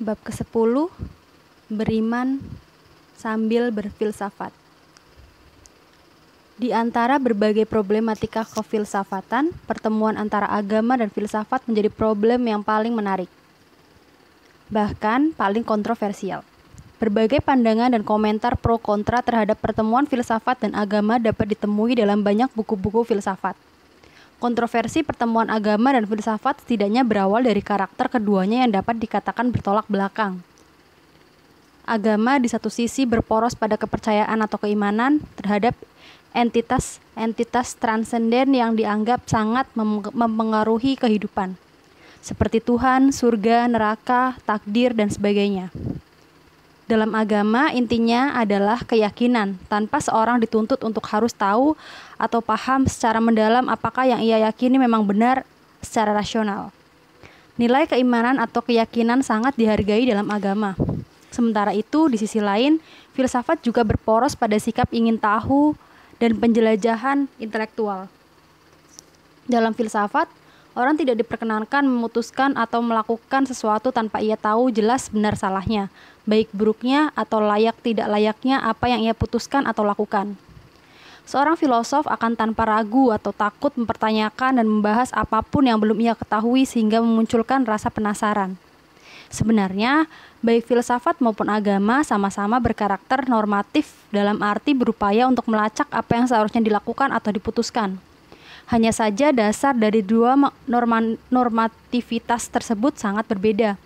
bab ke-10 beriman sambil berfilsafat. Di antara berbagai problematika kefilsafatan, pertemuan antara agama dan filsafat menjadi problem yang paling menarik. Bahkan paling kontroversial. Berbagai pandangan dan komentar pro kontra terhadap pertemuan filsafat dan agama dapat ditemui dalam banyak buku-buku filsafat. Kontroversi pertemuan agama dan filsafat setidaknya berawal dari karakter keduanya yang dapat dikatakan bertolak belakang. Agama di satu sisi berporos pada kepercayaan atau keimanan terhadap entitas-entitas transenden yang dianggap sangat mempengaruhi kehidupan, seperti Tuhan, surga, neraka, takdir, dan sebagainya. Dalam agama, intinya adalah keyakinan, tanpa seorang dituntut untuk harus tahu atau paham secara mendalam apakah yang ia yakini memang benar secara rasional. Nilai keimanan atau keyakinan sangat dihargai dalam agama. Sementara itu, di sisi lain, filsafat juga berporos pada sikap ingin tahu dan penjelajahan intelektual. Dalam filsafat, orang tidak diperkenankan memutuskan atau melakukan sesuatu tanpa ia tahu jelas benar salahnya, baik buruknya atau layak tidak layaknya apa yang ia putuskan atau lakukan seorang filosof akan tanpa ragu atau takut mempertanyakan dan membahas apapun yang belum ia ketahui sehingga memunculkan rasa penasaran. Sebenarnya, baik filsafat maupun agama sama-sama berkarakter normatif dalam arti berupaya untuk melacak apa yang seharusnya dilakukan atau diputuskan. Hanya saja dasar dari dua norma normativitas tersebut sangat berbeda.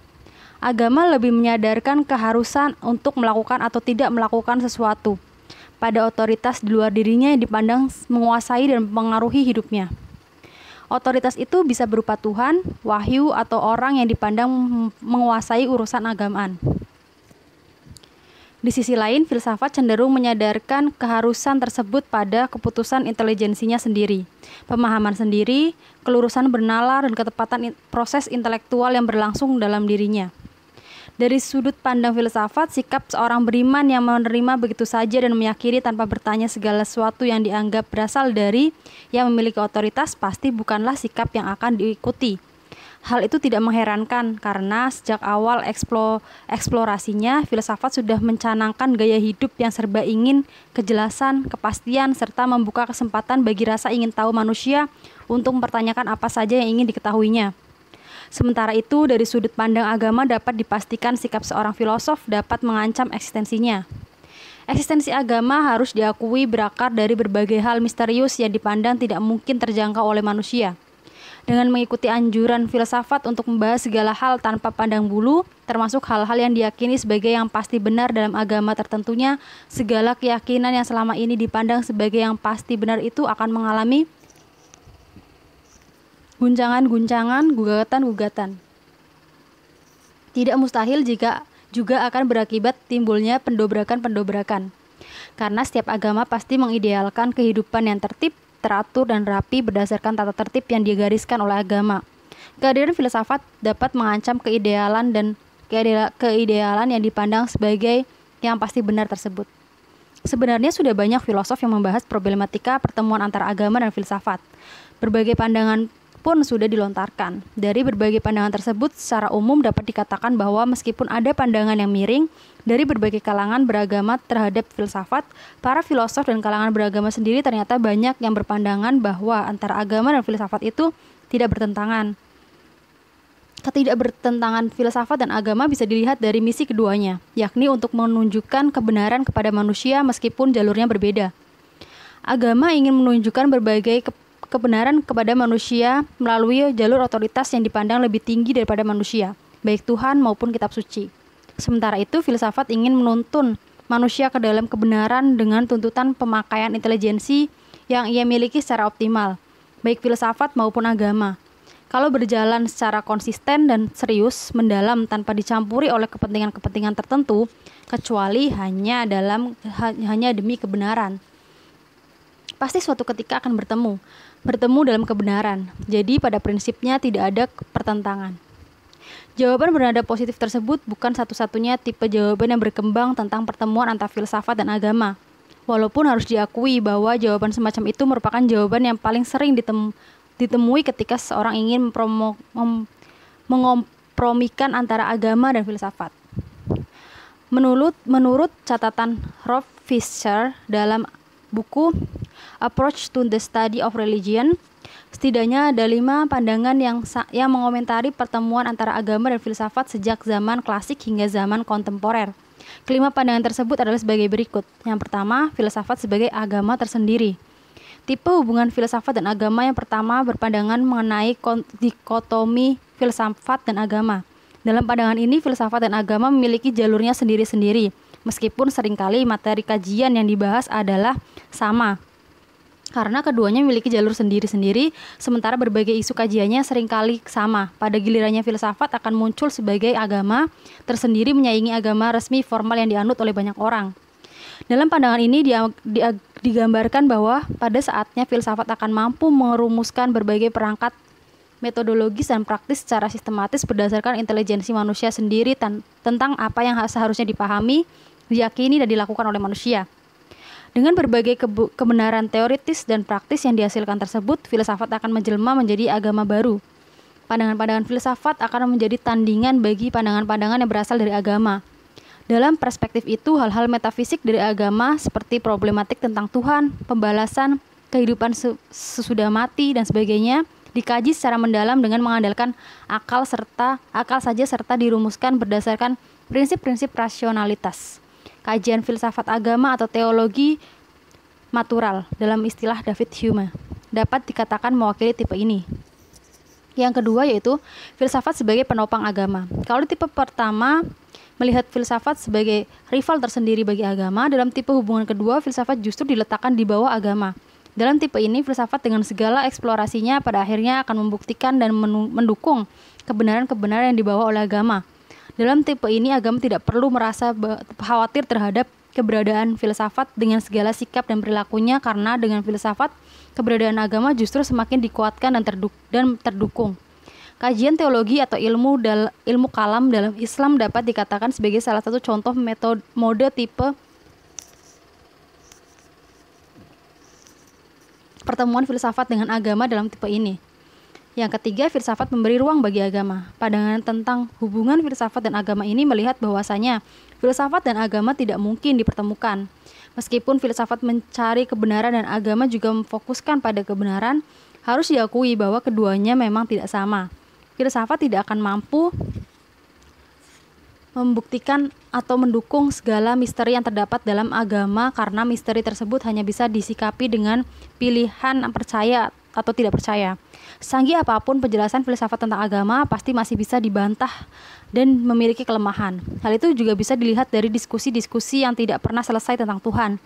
Agama lebih menyadarkan keharusan untuk melakukan atau tidak melakukan sesuatu, pada otoritas di luar dirinya yang dipandang menguasai dan mempengaruhi hidupnya. Otoritas itu bisa berupa Tuhan, wahyu, atau orang yang dipandang menguasai urusan agamaan. Di sisi lain, filsafat cenderung menyadarkan keharusan tersebut pada keputusan intelijensinya sendiri, pemahaman sendiri, kelurusan bernalar, dan ketepatan proses intelektual yang berlangsung dalam dirinya. Dari sudut pandang filsafat, sikap seorang beriman yang menerima begitu saja dan meyakini tanpa bertanya segala sesuatu yang dianggap berasal dari yang memiliki otoritas pasti bukanlah sikap yang akan diikuti. Hal itu tidak mengherankan karena sejak awal eksplorasinya filsafat sudah mencanangkan gaya hidup yang serba ingin, kejelasan, kepastian serta membuka kesempatan bagi rasa ingin tahu manusia untuk mempertanyakan apa saja yang ingin diketahuinya. Sementara itu, dari sudut pandang agama dapat dipastikan sikap seorang filosof dapat mengancam eksistensinya. Eksistensi agama harus diakui berakar dari berbagai hal misterius yang dipandang tidak mungkin terjangkau oleh manusia. Dengan mengikuti anjuran filsafat untuk membahas segala hal tanpa pandang bulu, termasuk hal-hal yang diyakini sebagai yang pasti benar dalam agama tertentunya, segala keyakinan yang selama ini dipandang sebagai yang pasti benar itu akan mengalami guncangan-guncangan, gugatan-gugatan. Tidak mustahil jika juga akan berakibat timbulnya pendobrakan-pendobrakan. Karena setiap agama pasti mengidealkan kehidupan yang tertib, teratur, dan rapi berdasarkan tata tertib yang digariskan oleh agama. Kehadiran filsafat dapat mengancam keidealan dan keidealan yang dipandang sebagai yang pasti benar tersebut. Sebenarnya sudah banyak filosof yang membahas problematika pertemuan antara agama dan filsafat. Berbagai pandangan pun sudah dilontarkan. Dari berbagai pandangan tersebut, secara umum dapat dikatakan bahwa meskipun ada pandangan yang miring dari berbagai kalangan beragama terhadap filsafat, para filosof dan kalangan beragama sendiri ternyata banyak yang berpandangan bahwa antara agama dan filsafat itu tidak bertentangan. Ketidakbertentangan filsafat dan agama bisa dilihat dari misi keduanya, yakni untuk menunjukkan kebenaran kepada manusia meskipun jalurnya berbeda. Agama ingin menunjukkan berbagai kepentingan kebenaran kepada manusia melalui jalur otoritas yang dipandang lebih tinggi daripada manusia, baik Tuhan maupun kitab suci. Sementara itu, filsafat ingin menuntun manusia ke dalam kebenaran dengan tuntutan pemakaian intelijensi yang ia miliki secara optimal, baik filsafat maupun agama. Kalau berjalan secara konsisten dan serius, mendalam tanpa dicampuri oleh kepentingan-kepentingan tertentu, kecuali hanya dalam hanya demi kebenaran. Pasti suatu ketika akan bertemu bertemu dalam kebenaran. Jadi pada prinsipnya tidak ada pertentangan. Jawaban bernada positif tersebut bukan satu-satunya tipe jawaban yang berkembang tentang pertemuan antara filsafat dan agama. Walaupun harus diakui bahwa jawaban semacam itu merupakan jawaban yang paling sering ditem ditemui ketika seorang ingin mengompromikan antara agama dan filsafat. Menurut, menurut catatan Rob Fisher dalam buku Approach to the Study of Religion. Setidaknya ada lima pandangan yang, yang mengomentari pertemuan antara agama dan filsafat sejak zaman klasik hingga zaman kontemporer. Kelima pandangan tersebut adalah sebagai berikut. Yang pertama, filsafat sebagai agama tersendiri. Tipe hubungan filsafat dan agama yang pertama berpandangan mengenai dikotomi filsafat dan agama. Dalam pandangan ini, filsafat dan agama memiliki jalurnya sendiri-sendiri, meskipun seringkali materi kajian yang dibahas adalah sama karena keduanya memiliki jalur sendiri-sendiri, sementara berbagai isu kajiannya seringkali sama. Pada gilirannya filsafat akan muncul sebagai agama tersendiri menyaingi agama resmi formal yang dianut oleh banyak orang. Dalam pandangan ini digambarkan bahwa pada saatnya filsafat akan mampu merumuskan berbagai perangkat metodologis dan praktis secara sistematis berdasarkan intelijensi manusia sendiri tentang apa yang seharusnya dipahami, diyakini, dan dilakukan oleh manusia. Dengan berbagai kebenaran teoritis dan praktis yang dihasilkan tersebut, filsafat akan menjelma menjadi agama baru. Pandangan-pandangan filsafat akan menjadi tandingan bagi pandangan-pandangan yang berasal dari agama. Dalam perspektif itu, hal-hal metafisik dari agama seperti problematik tentang Tuhan, pembalasan, kehidupan sesudah mati dan sebagainya dikaji secara mendalam dengan mengandalkan akal serta akal saja serta dirumuskan berdasarkan prinsip-prinsip rasionalitas kajian filsafat agama atau teologi matural dalam istilah David Hume dapat dikatakan mewakili tipe ini. Yang kedua yaitu filsafat sebagai penopang agama. Kalau di tipe pertama melihat filsafat sebagai rival tersendiri bagi agama, dalam tipe hubungan kedua filsafat justru diletakkan di bawah agama. Dalam tipe ini, filsafat dengan segala eksplorasinya pada akhirnya akan membuktikan dan mendukung kebenaran-kebenaran yang dibawa oleh agama. Dalam tipe ini agama tidak perlu merasa khawatir terhadap keberadaan filsafat dengan segala sikap dan perilakunya karena dengan filsafat keberadaan agama justru semakin dikuatkan dan, terduk dan terdukung. Kajian teologi atau ilmu dal ilmu kalam dalam Islam dapat dikatakan sebagai salah satu contoh metode mode tipe pertemuan filsafat dengan agama dalam tipe ini. Yang ketiga, filsafat memberi ruang bagi agama. Pandangan tentang hubungan filsafat dan agama ini melihat bahwasanya filsafat dan agama tidak mungkin dipertemukan. Meskipun filsafat mencari kebenaran dan agama juga memfokuskan pada kebenaran, harus diakui bahwa keduanya memang tidak sama. Filsafat tidak akan mampu membuktikan atau mendukung segala misteri yang terdapat dalam agama karena misteri tersebut hanya bisa disikapi dengan pilihan percaya atau tidak percaya. Sanggi apapun penjelasan filsafat tentang agama pasti masih bisa dibantah dan memiliki kelemahan. Hal itu juga bisa dilihat dari diskusi-diskusi yang tidak pernah selesai tentang Tuhan,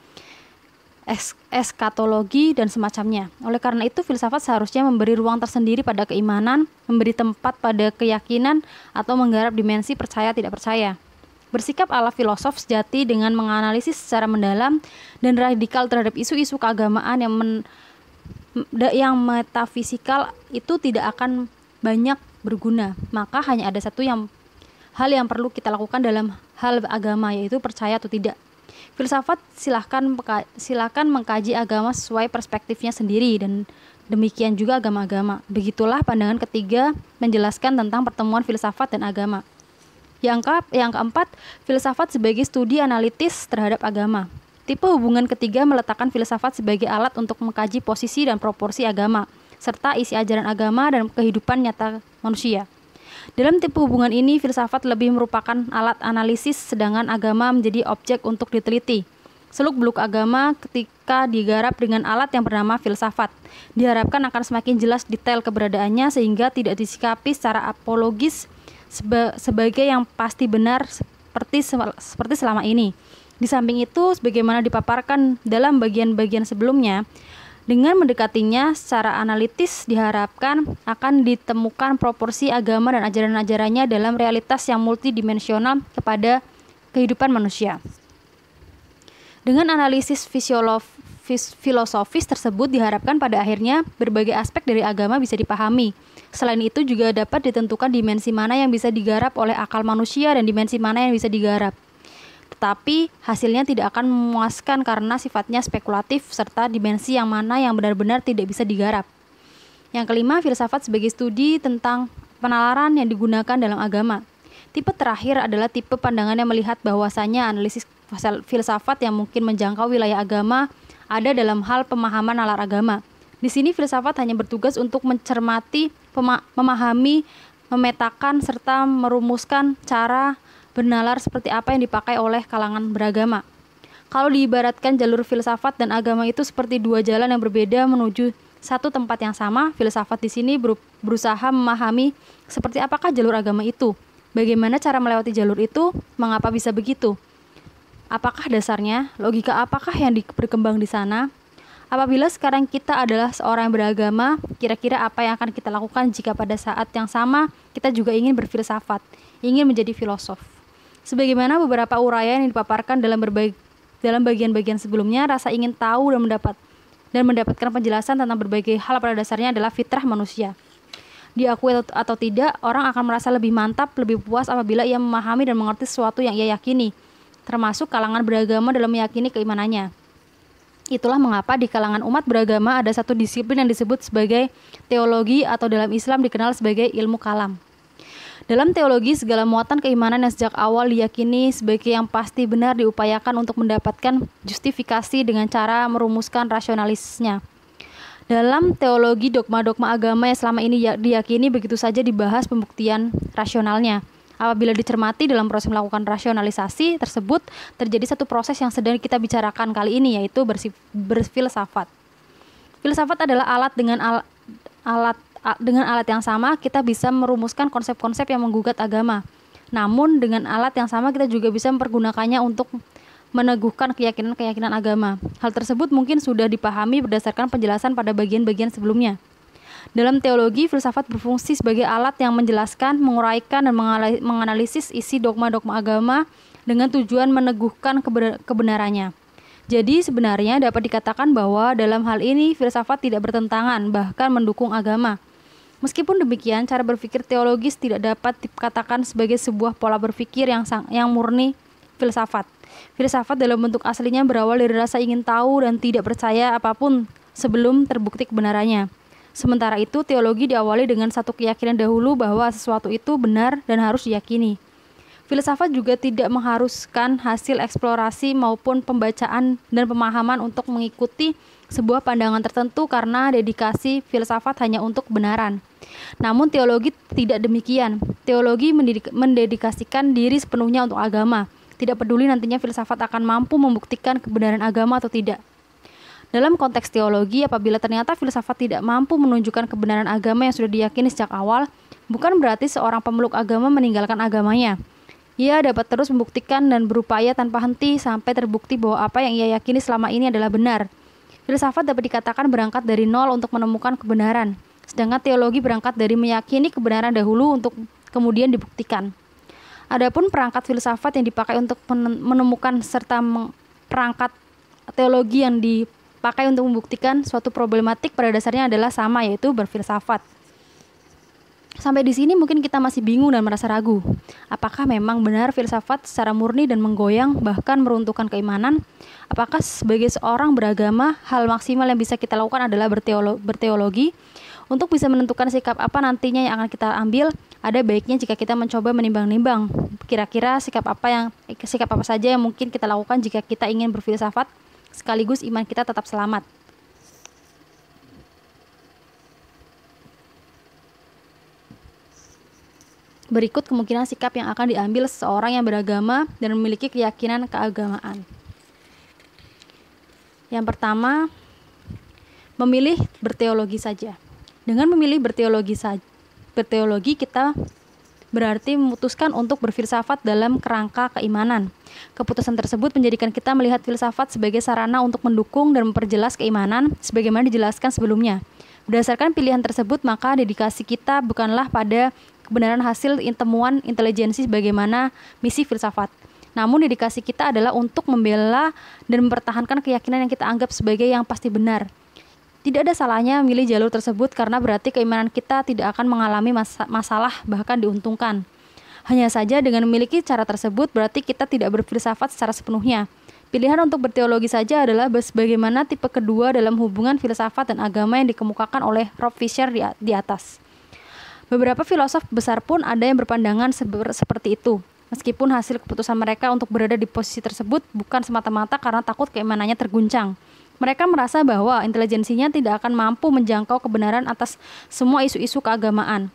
eskatologi dan semacamnya. Oleh karena itu, filsafat seharusnya memberi ruang tersendiri pada keimanan, memberi tempat pada keyakinan atau menggarap dimensi percaya tidak percaya. Bersikap ala filosof sejati dengan menganalisis secara mendalam dan radikal terhadap isu-isu keagamaan yang men yang metafisikal itu tidak akan banyak berguna. Maka hanya ada satu yang hal yang perlu kita lakukan dalam hal agama yaitu percaya atau tidak. Filsafat silahkan silakan mengkaji agama sesuai perspektifnya sendiri dan demikian juga agama-agama. Begitulah pandangan ketiga menjelaskan tentang pertemuan filsafat dan agama. Yang, ke, yang keempat, filsafat sebagai studi analitis terhadap agama. Tipe hubungan ketiga meletakkan filsafat sebagai alat untuk mengkaji posisi dan proporsi agama, serta isi ajaran agama dan kehidupan nyata manusia. Dalam tipe hubungan ini, filsafat lebih merupakan alat analisis, sedangkan agama menjadi objek untuk diteliti. Seluk-beluk agama ketika digarap dengan alat yang bernama filsafat, diharapkan akan semakin jelas detail keberadaannya sehingga tidak disikapi secara apologis sebagai yang pasti benar seperti seperti selama ini. Di samping itu, sebagaimana dipaparkan dalam bagian-bagian sebelumnya, dengan mendekatinya secara analitis diharapkan akan ditemukan proporsi agama dan ajaran-ajarannya dalam realitas yang multidimensional kepada kehidupan manusia. Dengan analisis fisiologis filosofis tersebut diharapkan pada akhirnya berbagai aspek dari agama bisa dipahami. Selain itu juga dapat ditentukan dimensi mana yang bisa digarap oleh akal manusia dan dimensi mana yang bisa digarap tapi hasilnya tidak akan memuaskan karena sifatnya spekulatif serta dimensi yang mana yang benar-benar tidak bisa digarap. Yang kelima, filsafat sebagai studi tentang penalaran yang digunakan dalam agama. Tipe terakhir adalah tipe pandangan yang melihat bahwasanya analisis filsafat yang mungkin menjangkau wilayah agama ada dalam hal pemahaman nalar agama. Di sini filsafat hanya bertugas untuk mencermati, memahami, memetakan serta merumuskan cara bernalar seperti apa yang dipakai oleh kalangan beragama. Kalau diibaratkan jalur filsafat dan agama itu seperti dua jalan yang berbeda menuju satu tempat yang sama, filsafat di sini berusaha memahami seperti apakah jalur agama itu, bagaimana cara melewati jalur itu, mengapa bisa begitu. Apakah dasarnya, logika apakah yang berkembang di sana, Apabila sekarang kita adalah seorang yang beragama, kira-kira apa yang akan kita lakukan jika pada saat yang sama kita juga ingin berfilsafat, ingin menjadi filosof? Sebagaimana beberapa uraian yang dipaparkan dalam berbagai dalam bagian-bagian sebelumnya, rasa ingin tahu dan mendapat dan mendapatkan penjelasan tentang berbagai hal pada dasarnya adalah fitrah manusia. Diakui atau tidak, orang akan merasa lebih mantap, lebih puas apabila ia memahami dan mengerti sesuatu yang ia yakini, termasuk kalangan beragama dalam meyakini keimanannya. Itulah mengapa di kalangan umat beragama ada satu disiplin yang disebut sebagai teologi atau dalam Islam dikenal sebagai ilmu kalam. Dalam teologi, segala muatan keimanan yang sejak awal diyakini sebagai yang pasti benar diupayakan untuk mendapatkan justifikasi dengan cara merumuskan rasionalisnya. Dalam teologi, dogma-dogma agama yang selama ini ya-, diyakini begitu saja dibahas pembuktian rasionalnya. Apabila dicermati dalam proses melakukan rasionalisasi tersebut, terjadi satu proses yang sedang kita bicarakan kali ini, yaitu bersif- berfilsafat. Filsafat adalah alat dengan al alat dengan alat yang sama kita bisa merumuskan konsep-konsep yang menggugat agama. Namun dengan alat yang sama kita juga bisa mempergunakannya untuk meneguhkan keyakinan-keyakinan agama. Hal tersebut mungkin sudah dipahami berdasarkan penjelasan pada bagian-bagian sebelumnya. Dalam teologi, filsafat berfungsi sebagai alat yang menjelaskan, menguraikan, dan menganalisis isi dogma-dogma agama dengan tujuan meneguhkan kebenarannya. Jadi sebenarnya dapat dikatakan bahwa dalam hal ini filsafat tidak bertentangan, bahkan mendukung agama. Meskipun demikian, cara berpikir teologis tidak dapat dikatakan sebagai sebuah pola berpikir yang sang, yang murni filsafat. Filsafat dalam bentuk aslinya berawal dari rasa ingin tahu dan tidak percaya apapun sebelum terbukti kebenarannya. Sementara itu, teologi diawali dengan satu keyakinan dahulu bahwa sesuatu itu benar dan harus diyakini. Filsafat juga tidak mengharuskan hasil eksplorasi maupun pembacaan dan pemahaman untuk mengikuti sebuah pandangan tertentu karena dedikasi filsafat hanya untuk kebenaran. Namun teologi tidak demikian. Teologi mendedikasikan diri sepenuhnya untuk agama. Tidak peduli nantinya filsafat akan mampu membuktikan kebenaran agama atau tidak. Dalam konteks teologi, apabila ternyata filsafat tidak mampu menunjukkan kebenaran agama yang sudah diyakini sejak awal, bukan berarti seorang pemeluk agama meninggalkan agamanya. Ia dapat terus membuktikan dan berupaya tanpa henti sampai terbukti bahwa apa yang ia yakini selama ini adalah benar. Filsafat dapat dikatakan berangkat dari nol untuk menemukan kebenaran, sedangkan teologi berangkat dari meyakini kebenaran dahulu untuk kemudian dibuktikan. Adapun perangkat filsafat yang dipakai untuk menemukan serta perangkat teologi yang dipakai untuk membuktikan suatu problematik pada dasarnya adalah sama yaitu berfilsafat. Sampai di sini mungkin kita masih bingung dan merasa ragu. Apakah memang benar filsafat secara murni dan menggoyang bahkan meruntuhkan keimanan? Apakah sebagai seorang beragama hal maksimal yang bisa kita lakukan adalah berteolo berteologi? Untuk bisa menentukan sikap apa nantinya yang akan kita ambil, ada baiknya jika kita mencoba menimbang-nimbang kira-kira sikap apa yang sikap apa saja yang mungkin kita lakukan jika kita ingin berfilsafat sekaligus iman kita tetap selamat. Berikut kemungkinan sikap yang akan diambil seseorang yang beragama dan memiliki keyakinan keagamaan. Yang pertama, memilih berteologi saja. Dengan memilih berteologi saja, berteologi kita berarti memutuskan untuk berfilsafat dalam kerangka keimanan. Keputusan tersebut menjadikan kita melihat filsafat sebagai sarana untuk mendukung dan memperjelas keimanan sebagaimana dijelaskan sebelumnya. Berdasarkan pilihan tersebut, maka dedikasi kita bukanlah pada kebenaran hasil temuan intelijensi bagaimana misi filsafat. Namun dedikasi kita adalah untuk membela dan mempertahankan keyakinan yang kita anggap sebagai yang pasti benar. Tidak ada salahnya milih jalur tersebut karena berarti keimanan kita tidak akan mengalami masalah bahkan diuntungkan. Hanya saja dengan memiliki cara tersebut berarti kita tidak berfilsafat secara sepenuhnya. Pilihan untuk berteologi saja adalah bagaimana tipe kedua dalam hubungan filsafat dan agama yang dikemukakan oleh Rob Fisher di atas. Beberapa filosof besar pun ada yang berpandangan seperti itu. Meskipun hasil keputusan mereka untuk berada di posisi tersebut bukan semata-mata karena takut keimanannya terguncang. Mereka merasa bahwa intelijensinya tidak akan mampu menjangkau kebenaran atas semua isu-isu keagamaan.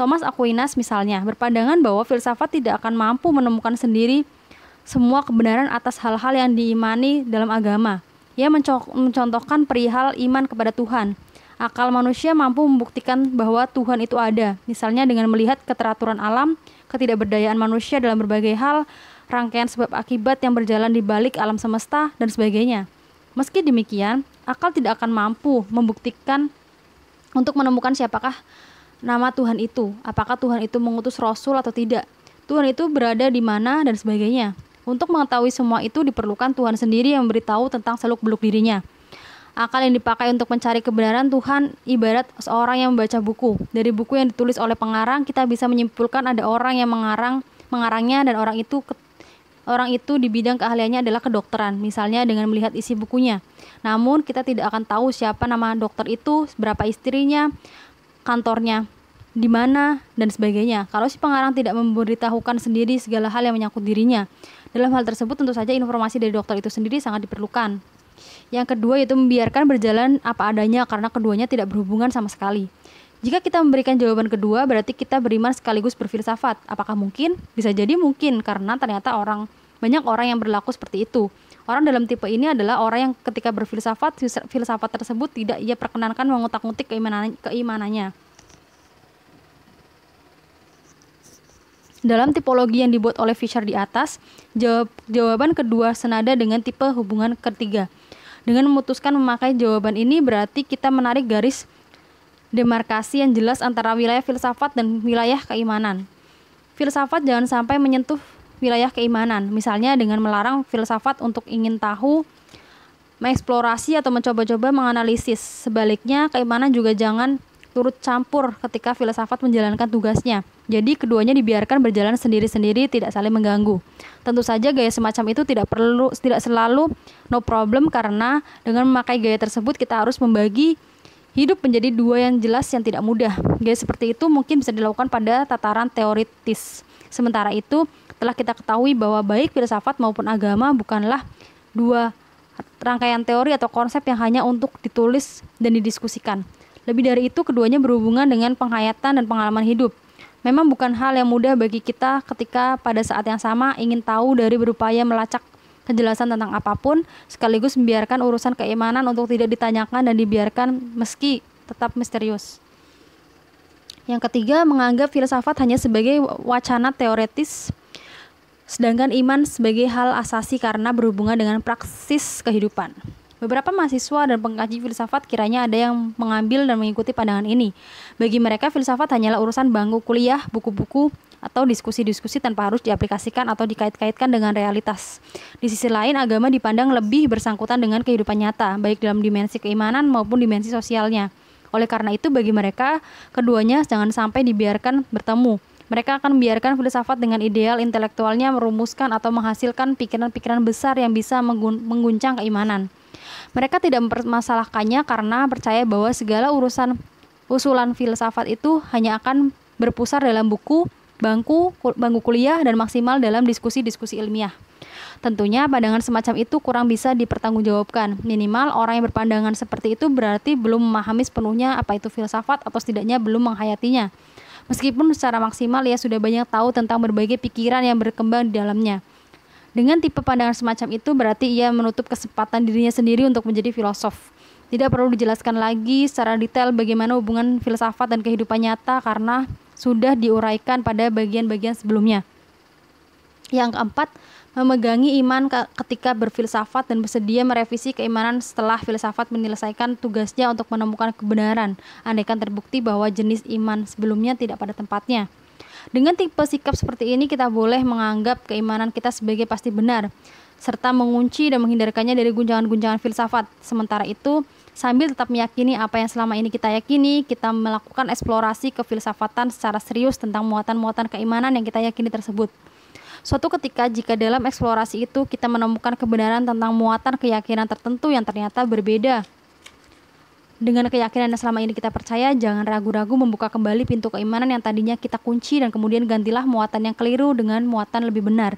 Thomas Aquinas misalnya berpandangan bahwa filsafat tidak akan mampu menemukan sendiri semua kebenaran atas hal-hal yang diimani dalam agama. Ia mencontohkan perihal iman kepada Tuhan, akal manusia mampu membuktikan bahwa Tuhan itu ada, misalnya dengan melihat keteraturan alam, ketidakberdayaan manusia dalam berbagai hal, rangkaian sebab akibat yang berjalan di balik alam semesta, dan sebagainya. Meski demikian, akal tidak akan mampu membuktikan untuk menemukan siapakah nama Tuhan itu, apakah Tuhan itu mengutus rasul atau tidak, Tuhan itu berada di mana, dan sebagainya. Untuk mengetahui semua itu diperlukan Tuhan sendiri yang memberitahu tentang seluk-beluk dirinya. Akal yang dipakai untuk mencari kebenaran Tuhan ibarat seorang yang membaca buku. Dari buku yang ditulis oleh pengarang kita bisa menyimpulkan ada orang yang mengarang mengarangnya dan orang itu orang itu di bidang keahliannya adalah kedokteran, misalnya dengan melihat isi bukunya. Namun kita tidak akan tahu siapa nama dokter itu, berapa istrinya, kantornya, di mana dan sebagainya. Kalau si pengarang tidak memberitahukan sendiri segala hal yang menyangkut dirinya. Dalam hal tersebut tentu saja informasi dari dokter itu sendiri sangat diperlukan. Yang kedua yaitu membiarkan berjalan apa adanya karena keduanya tidak berhubungan sama sekali. Jika kita memberikan jawaban kedua, berarti kita beriman sekaligus berfilsafat. Apakah mungkin? Bisa jadi mungkin karena ternyata orang banyak orang yang berlaku seperti itu. Orang dalam tipe ini adalah orang yang ketika berfilsafat, filsafat tersebut tidak ia perkenankan mengutak-ngutik keimanannya. Dalam tipologi yang dibuat oleh Fisher di atas, jawab, jawaban kedua senada dengan tipe hubungan ketiga. Dengan memutuskan memakai jawaban ini berarti kita menarik garis demarkasi yang jelas antara wilayah filsafat dan wilayah keimanan. Filsafat jangan sampai menyentuh wilayah keimanan, misalnya dengan melarang filsafat untuk ingin tahu, mengeksplorasi atau mencoba-coba menganalisis. Sebaliknya, keimanan juga jangan turut campur ketika filsafat menjalankan tugasnya. Jadi keduanya dibiarkan berjalan sendiri-sendiri tidak saling mengganggu. Tentu saja gaya semacam itu tidak perlu tidak selalu no problem karena dengan memakai gaya tersebut kita harus membagi hidup menjadi dua yang jelas yang tidak mudah. Gaya seperti itu mungkin bisa dilakukan pada tataran teoritis. Sementara itu, telah kita ketahui bahwa baik filsafat maupun agama bukanlah dua rangkaian teori atau konsep yang hanya untuk ditulis dan didiskusikan. Lebih dari itu, keduanya berhubungan dengan penghayatan dan pengalaman hidup. Memang bukan hal yang mudah bagi kita ketika pada saat yang sama ingin tahu dari berupaya melacak kejelasan tentang apapun, sekaligus membiarkan urusan keimanan untuk tidak ditanyakan dan dibiarkan meski tetap misterius. Yang ketiga, menganggap filsafat hanya sebagai wacana teoretis, sedangkan iman sebagai hal asasi karena berhubungan dengan praksis kehidupan. Beberapa mahasiswa dan pengkaji filsafat kiranya ada yang mengambil dan mengikuti pandangan ini. Bagi mereka, filsafat hanyalah urusan bangku kuliah, buku-buku, atau diskusi-diskusi tanpa harus diaplikasikan atau dikait-kaitkan dengan realitas. Di sisi lain, agama dipandang lebih bersangkutan dengan kehidupan nyata, baik dalam dimensi keimanan maupun dimensi sosialnya. Oleh karena itu, bagi mereka, keduanya jangan sampai dibiarkan bertemu. Mereka akan membiarkan filsafat dengan ideal intelektualnya merumuskan atau menghasilkan pikiran-pikiran besar yang bisa mengguncang keimanan. Mereka tidak mempermasalahkannya karena percaya bahwa segala urusan usulan filsafat itu hanya akan berpusar dalam buku, bangku, bangku kuliah, dan maksimal dalam diskusi-diskusi ilmiah. Tentunya pandangan semacam itu kurang bisa dipertanggungjawabkan. Minimal orang yang berpandangan seperti itu berarti belum memahami sepenuhnya apa itu filsafat atau setidaknya belum menghayatinya. Meskipun secara maksimal ia sudah banyak tahu tentang berbagai pikiran yang berkembang di dalamnya. Dengan tipe pandangan semacam itu berarti ia menutup kesempatan dirinya sendiri untuk menjadi filosof. Tidak perlu dijelaskan lagi secara detail bagaimana hubungan filsafat dan kehidupan nyata karena sudah diuraikan pada bagian-bagian sebelumnya. Yang keempat, memegangi iman ketika berfilsafat dan bersedia merevisi keimanan setelah filsafat menyelesaikan tugasnya untuk menemukan kebenaran, andaikan terbukti bahwa jenis iman sebelumnya tidak pada tempatnya. Dengan tipe sikap seperti ini kita boleh menganggap keimanan kita sebagai pasti benar serta mengunci dan menghindarkannya dari guncangan-guncangan filsafat. Sementara itu, sambil tetap meyakini apa yang selama ini kita yakini, kita melakukan eksplorasi kefilsafatan secara serius tentang muatan-muatan keimanan yang kita yakini tersebut. Suatu ketika jika dalam eksplorasi itu kita menemukan kebenaran tentang muatan keyakinan tertentu yang ternyata berbeda dengan keyakinan yang selama ini kita percaya, jangan ragu-ragu membuka kembali pintu keimanan yang tadinya kita kunci dan kemudian gantilah muatan yang keliru dengan muatan lebih benar.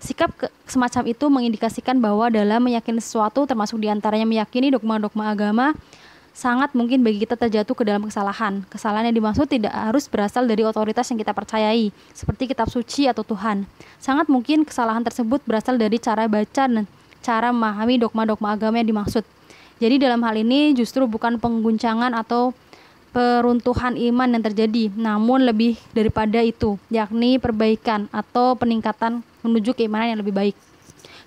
Sikap semacam itu mengindikasikan bahwa dalam meyakini sesuatu termasuk diantaranya meyakini dogma-dogma agama sangat mungkin bagi kita terjatuh ke dalam kesalahan. Kesalahan yang dimaksud tidak harus berasal dari otoritas yang kita percayai, seperti kitab suci atau Tuhan. Sangat mungkin kesalahan tersebut berasal dari cara baca dan cara memahami dogma-dogma agama yang dimaksud. Jadi dalam hal ini justru bukan pengguncangan atau peruntuhan iman yang terjadi, namun lebih daripada itu, yakni perbaikan atau peningkatan menuju keimanan yang lebih baik.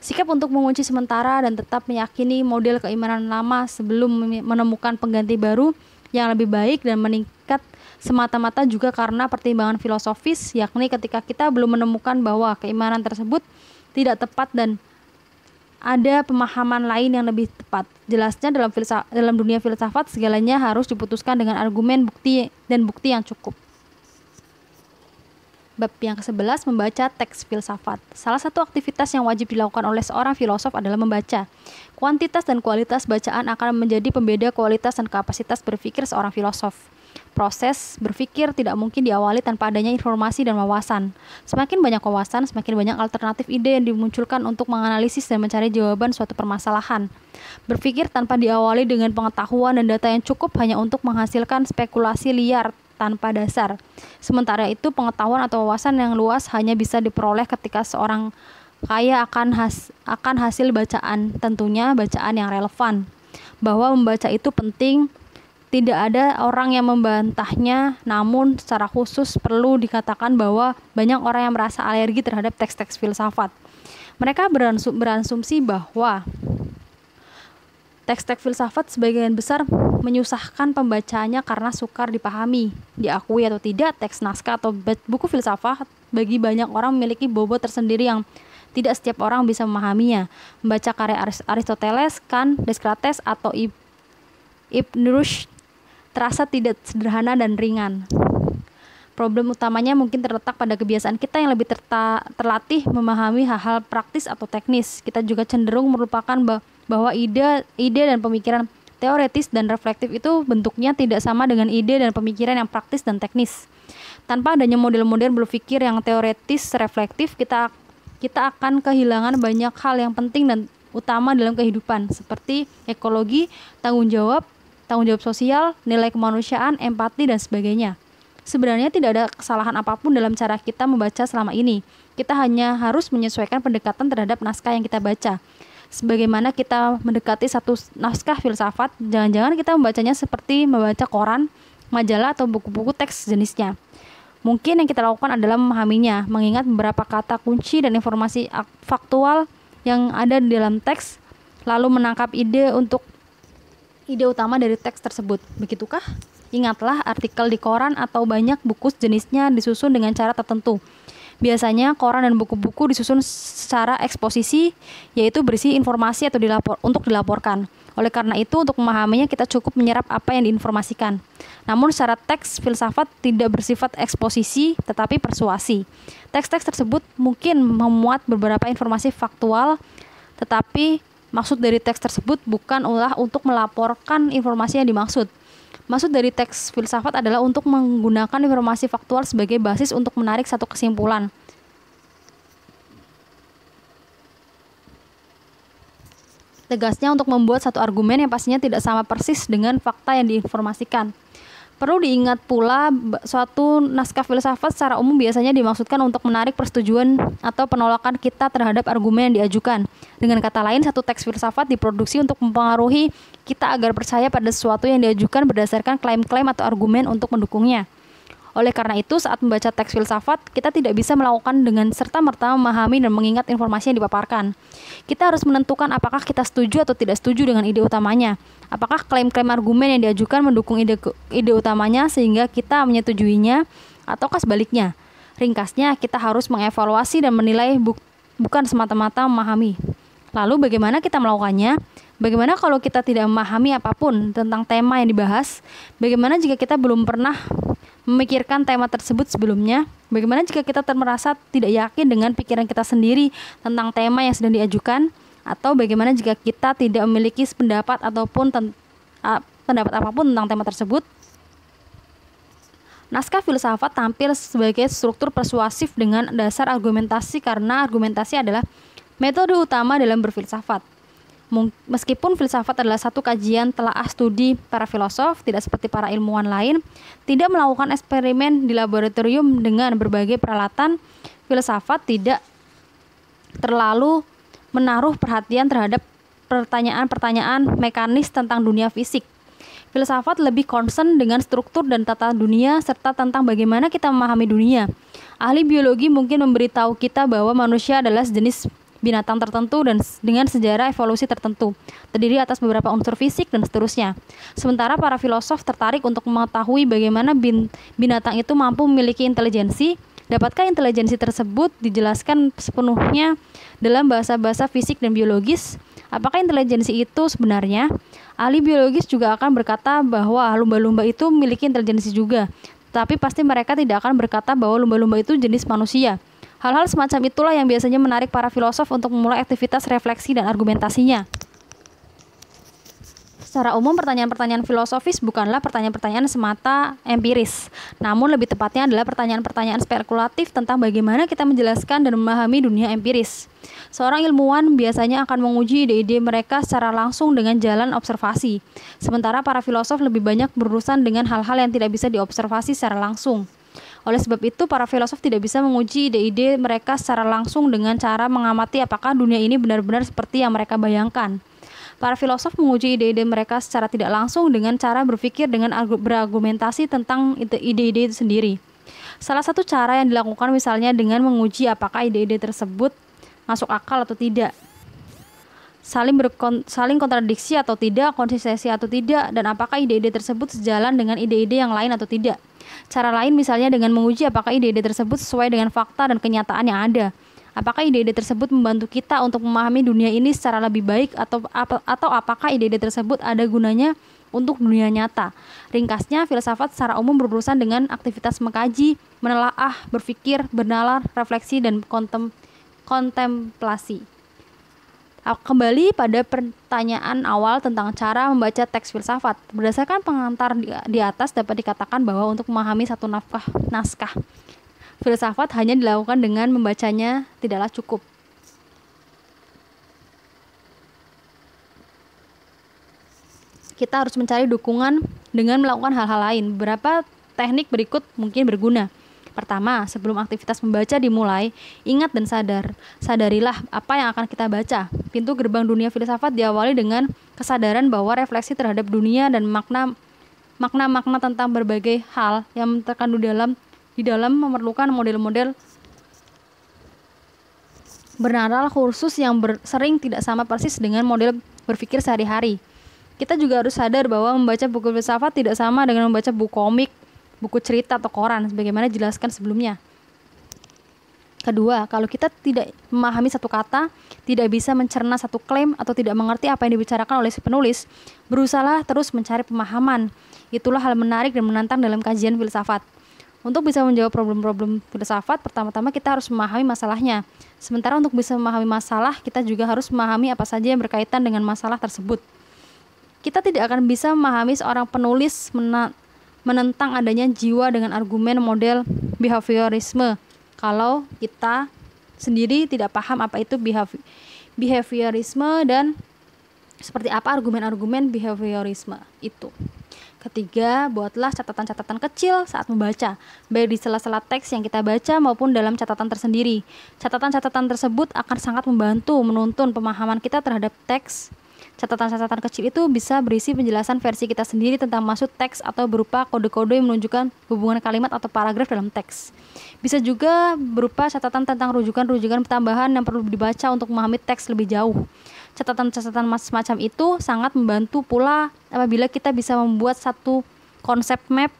Sikap untuk mengunci sementara dan tetap meyakini model keimanan lama sebelum menemukan pengganti baru yang lebih baik dan meningkat semata-mata juga karena pertimbangan filosofis yakni ketika kita belum menemukan bahwa keimanan tersebut tidak tepat dan ada pemahaman lain yang lebih tepat. Jelasnya dalam filsaf dalam dunia filsafat segalanya harus diputuskan dengan argumen, bukti dan bukti yang cukup. Bab yang ke-11 membaca teks filsafat. Salah satu aktivitas yang wajib dilakukan oleh seorang filosof adalah membaca. Kuantitas dan kualitas bacaan akan menjadi pembeda kualitas dan kapasitas berpikir seorang filosof. Proses berpikir tidak mungkin diawali tanpa adanya informasi dan wawasan. Semakin banyak wawasan, semakin banyak alternatif ide yang dimunculkan untuk menganalisis dan mencari jawaban suatu permasalahan. Berpikir tanpa diawali dengan pengetahuan dan data yang cukup hanya untuk menghasilkan spekulasi liar tanpa dasar. Sementara itu, pengetahuan atau wawasan yang luas hanya bisa diperoleh ketika seorang kaya akan has akan hasil bacaan, tentunya bacaan yang relevan. Bahwa membaca itu penting, tidak ada orang yang membantahnya, namun secara khusus perlu dikatakan bahwa banyak orang yang merasa alergi terhadap teks-teks filsafat. Mereka beransum, beransumsi bahwa teks-teks filsafat sebagian besar menyusahkan pembacanya karena sukar dipahami. Diakui atau tidak, teks naskah atau buku filsafat bagi banyak orang memiliki bobot tersendiri yang tidak setiap orang bisa memahaminya. Membaca karya Aristoteles, Kant, Descartes, atau Ibn Rushd terasa tidak sederhana dan ringan. Problem utamanya mungkin terletak pada kebiasaan kita yang lebih terlatih memahami hal-hal praktis atau teknis. Kita juga cenderung merupakan bahwa ide, ide dan pemikiran teoretis dan reflektif itu bentuknya tidak sama dengan ide dan pemikiran yang praktis dan teknis. Tanpa adanya model-model berpikir yang teoretis reflektif, kita kita akan kehilangan banyak hal yang penting dan utama dalam kehidupan seperti ekologi, tanggung jawab, tanggung jawab sosial, nilai kemanusiaan, empati, dan sebagainya. Sebenarnya tidak ada kesalahan apapun dalam cara kita membaca selama ini. Kita hanya harus menyesuaikan pendekatan terhadap naskah yang kita baca. Sebagaimana kita mendekati satu naskah filsafat, jangan-jangan kita membacanya seperti membaca koran, majalah, atau buku-buku teks jenisnya. Mungkin yang kita lakukan adalah memahaminya, mengingat beberapa kata kunci dan informasi faktual yang ada di dalam teks, lalu menangkap ide untuk ide utama dari teks tersebut. Begitukah? Ingatlah artikel di koran atau banyak buku jenisnya disusun dengan cara tertentu. Biasanya koran dan buku-buku disusun secara eksposisi, yaitu berisi informasi atau dilapor untuk dilaporkan. Oleh karena itu, untuk memahaminya kita cukup menyerap apa yang diinformasikan. Namun secara teks, filsafat tidak bersifat eksposisi, tetapi persuasi. Teks-teks tersebut mungkin memuat beberapa informasi faktual, tetapi Maksud dari teks tersebut bukanlah untuk melaporkan informasi yang dimaksud. Maksud dari teks filsafat adalah untuk menggunakan informasi faktual sebagai basis untuk menarik satu kesimpulan. Tegasnya untuk membuat satu argumen yang pastinya tidak sama persis dengan fakta yang diinformasikan. Perlu diingat pula, suatu naskah filsafat secara umum biasanya dimaksudkan untuk menarik persetujuan atau penolakan kita terhadap argumen yang diajukan. Dengan kata lain, satu teks filsafat diproduksi untuk mempengaruhi kita agar percaya pada sesuatu yang diajukan berdasarkan klaim-klaim atau argumen untuk mendukungnya. Oleh karena itu, saat membaca teks filsafat, kita tidak bisa melakukan dengan serta-merta memahami dan mengingat informasi yang dipaparkan. Kita harus menentukan apakah kita setuju atau tidak setuju dengan ide utamanya. Apakah klaim-klaim argumen yang diajukan mendukung ide, ide utamanya sehingga kita menyetujuinya, ataukah sebaliknya. Ringkasnya, kita harus mengevaluasi dan menilai bu, bukan semata-mata memahami. Lalu bagaimana kita melakukannya? Bagaimana kalau kita tidak memahami apapun tentang tema yang dibahas? Bagaimana jika kita belum pernah memikirkan tema tersebut sebelumnya? Bagaimana jika kita merasa tidak yakin dengan pikiran kita sendiri tentang tema yang sedang diajukan? Atau bagaimana jika kita tidak memiliki pendapat ataupun ten, uh, pendapat apapun tentang tema tersebut? Naskah filsafat tampil sebagai struktur persuasif dengan dasar argumentasi karena argumentasi adalah metode utama dalam berfilsafat. Meskipun filsafat adalah satu kajian telaah studi para filosof, tidak seperti para ilmuwan lain, tidak melakukan eksperimen di laboratorium dengan berbagai peralatan, filsafat tidak terlalu menaruh perhatian terhadap pertanyaan-pertanyaan mekanis tentang dunia fisik. Filsafat lebih concern dengan struktur dan tata dunia serta tentang bagaimana kita memahami dunia. Ahli biologi mungkin memberitahu kita bahwa manusia adalah sejenis binatang tertentu dan dengan sejarah evolusi tertentu, terdiri atas beberapa unsur fisik dan seterusnya. Sementara para filosof tertarik untuk mengetahui bagaimana bin, binatang itu mampu memiliki intelijensi, dapatkah intelijensi tersebut dijelaskan sepenuhnya dalam bahasa-bahasa fisik dan biologis? Apakah intelijensi itu sebenarnya? Ahli biologis juga akan berkata bahwa lumba-lumba itu memiliki intelijensi juga, tapi pasti mereka tidak akan berkata bahwa lumba-lumba itu jenis manusia Hal-hal semacam itulah yang biasanya menarik para filosof untuk memulai aktivitas refleksi dan argumentasinya. Secara umum, pertanyaan-pertanyaan filosofis bukanlah pertanyaan-pertanyaan semata empiris, namun lebih tepatnya adalah pertanyaan-pertanyaan spekulatif tentang bagaimana kita menjelaskan dan memahami dunia empiris. Seorang ilmuwan biasanya akan menguji ide-ide mereka secara langsung dengan jalan observasi, sementara para filosof lebih banyak berurusan dengan hal-hal yang tidak bisa diobservasi secara langsung. Oleh sebab itu, para filosof tidak bisa menguji ide-ide mereka secara langsung dengan cara mengamati apakah dunia ini benar-benar seperti yang mereka bayangkan. Para filosof menguji ide-ide mereka secara tidak langsung dengan cara berpikir dengan berargumentasi tentang ide-ide itu sendiri. Salah satu cara yang dilakukan misalnya dengan menguji apakah ide-ide tersebut masuk akal atau tidak. Saling berkon saling kontradiksi atau tidak, konsistensi atau tidak dan apakah ide-ide tersebut sejalan dengan ide-ide yang lain atau tidak. Cara lain misalnya dengan menguji apakah ide-ide tersebut sesuai dengan fakta dan kenyataan yang ada. Apakah ide-ide tersebut membantu kita untuk memahami dunia ini secara lebih baik atau ap atau apakah ide-ide tersebut ada gunanya untuk dunia nyata? Ringkasnya, filsafat secara umum berurusan dengan aktivitas mengkaji, menelaah, berpikir, bernalar, refleksi dan kontem kontemplasi. Kembali pada pertanyaan awal tentang cara membaca teks filsafat. Berdasarkan pengantar di, di atas dapat dikatakan bahwa untuk memahami satu nafkah naskah filsafat hanya dilakukan dengan membacanya tidaklah cukup. Kita harus mencari dukungan dengan melakukan hal-hal lain. Beberapa teknik berikut mungkin berguna. Pertama, sebelum aktivitas membaca dimulai, ingat dan sadar. Sadarilah apa yang akan kita baca. Pintu gerbang dunia filsafat diawali dengan kesadaran bahwa refleksi terhadap dunia dan makna makna-makna tentang berbagai hal yang terkandung dalam di dalam memerlukan model-model bernaral khusus yang ber, sering tidak sama persis dengan model berpikir sehari-hari. Kita juga harus sadar bahwa membaca buku filsafat tidak sama dengan membaca buku komik, buku cerita atau koran sebagaimana jelaskan sebelumnya. Kedua, kalau kita tidak memahami satu kata, tidak bisa mencerna satu klaim atau tidak mengerti apa yang dibicarakan oleh si penulis, berusahalah terus mencari pemahaman. Itulah hal menarik dan menantang dalam kajian filsafat. Untuk bisa menjawab problem-problem filsafat, pertama-tama kita harus memahami masalahnya. Sementara untuk bisa memahami masalah, kita juga harus memahami apa saja yang berkaitan dengan masalah tersebut. Kita tidak akan bisa memahami seorang penulis menentang adanya jiwa dengan argumen model behaviorisme. Kalau kita sendiri tidak paham apa itu behaviorisme dan seperti apa argumen-argumen behaviorisme itu. Ketiga, buatlah catatan-catatan kecil saat membaca, baik di sela-sela teks yang kita baca maupun dalam catatan tersendiri. Catatan-catatan tersebut akan sangat membantu menuntun pemahaman kita terhadap teks Catatan-catatan kecil itu bisa berisi penjelasan versi kita sendiri tentang maksud teks atau berupa kode-kode yang menunjukkan hubungan kalimat atau paragraf dalam teks. Bisa juga berupa catatan tentang rujukan-rujukan tambahan yang perlu dibaca untuk memahami teks lebih jauh. Catatan-catatan semacam itu sangat membantu pula apabila kita bisa membuat satu konsep map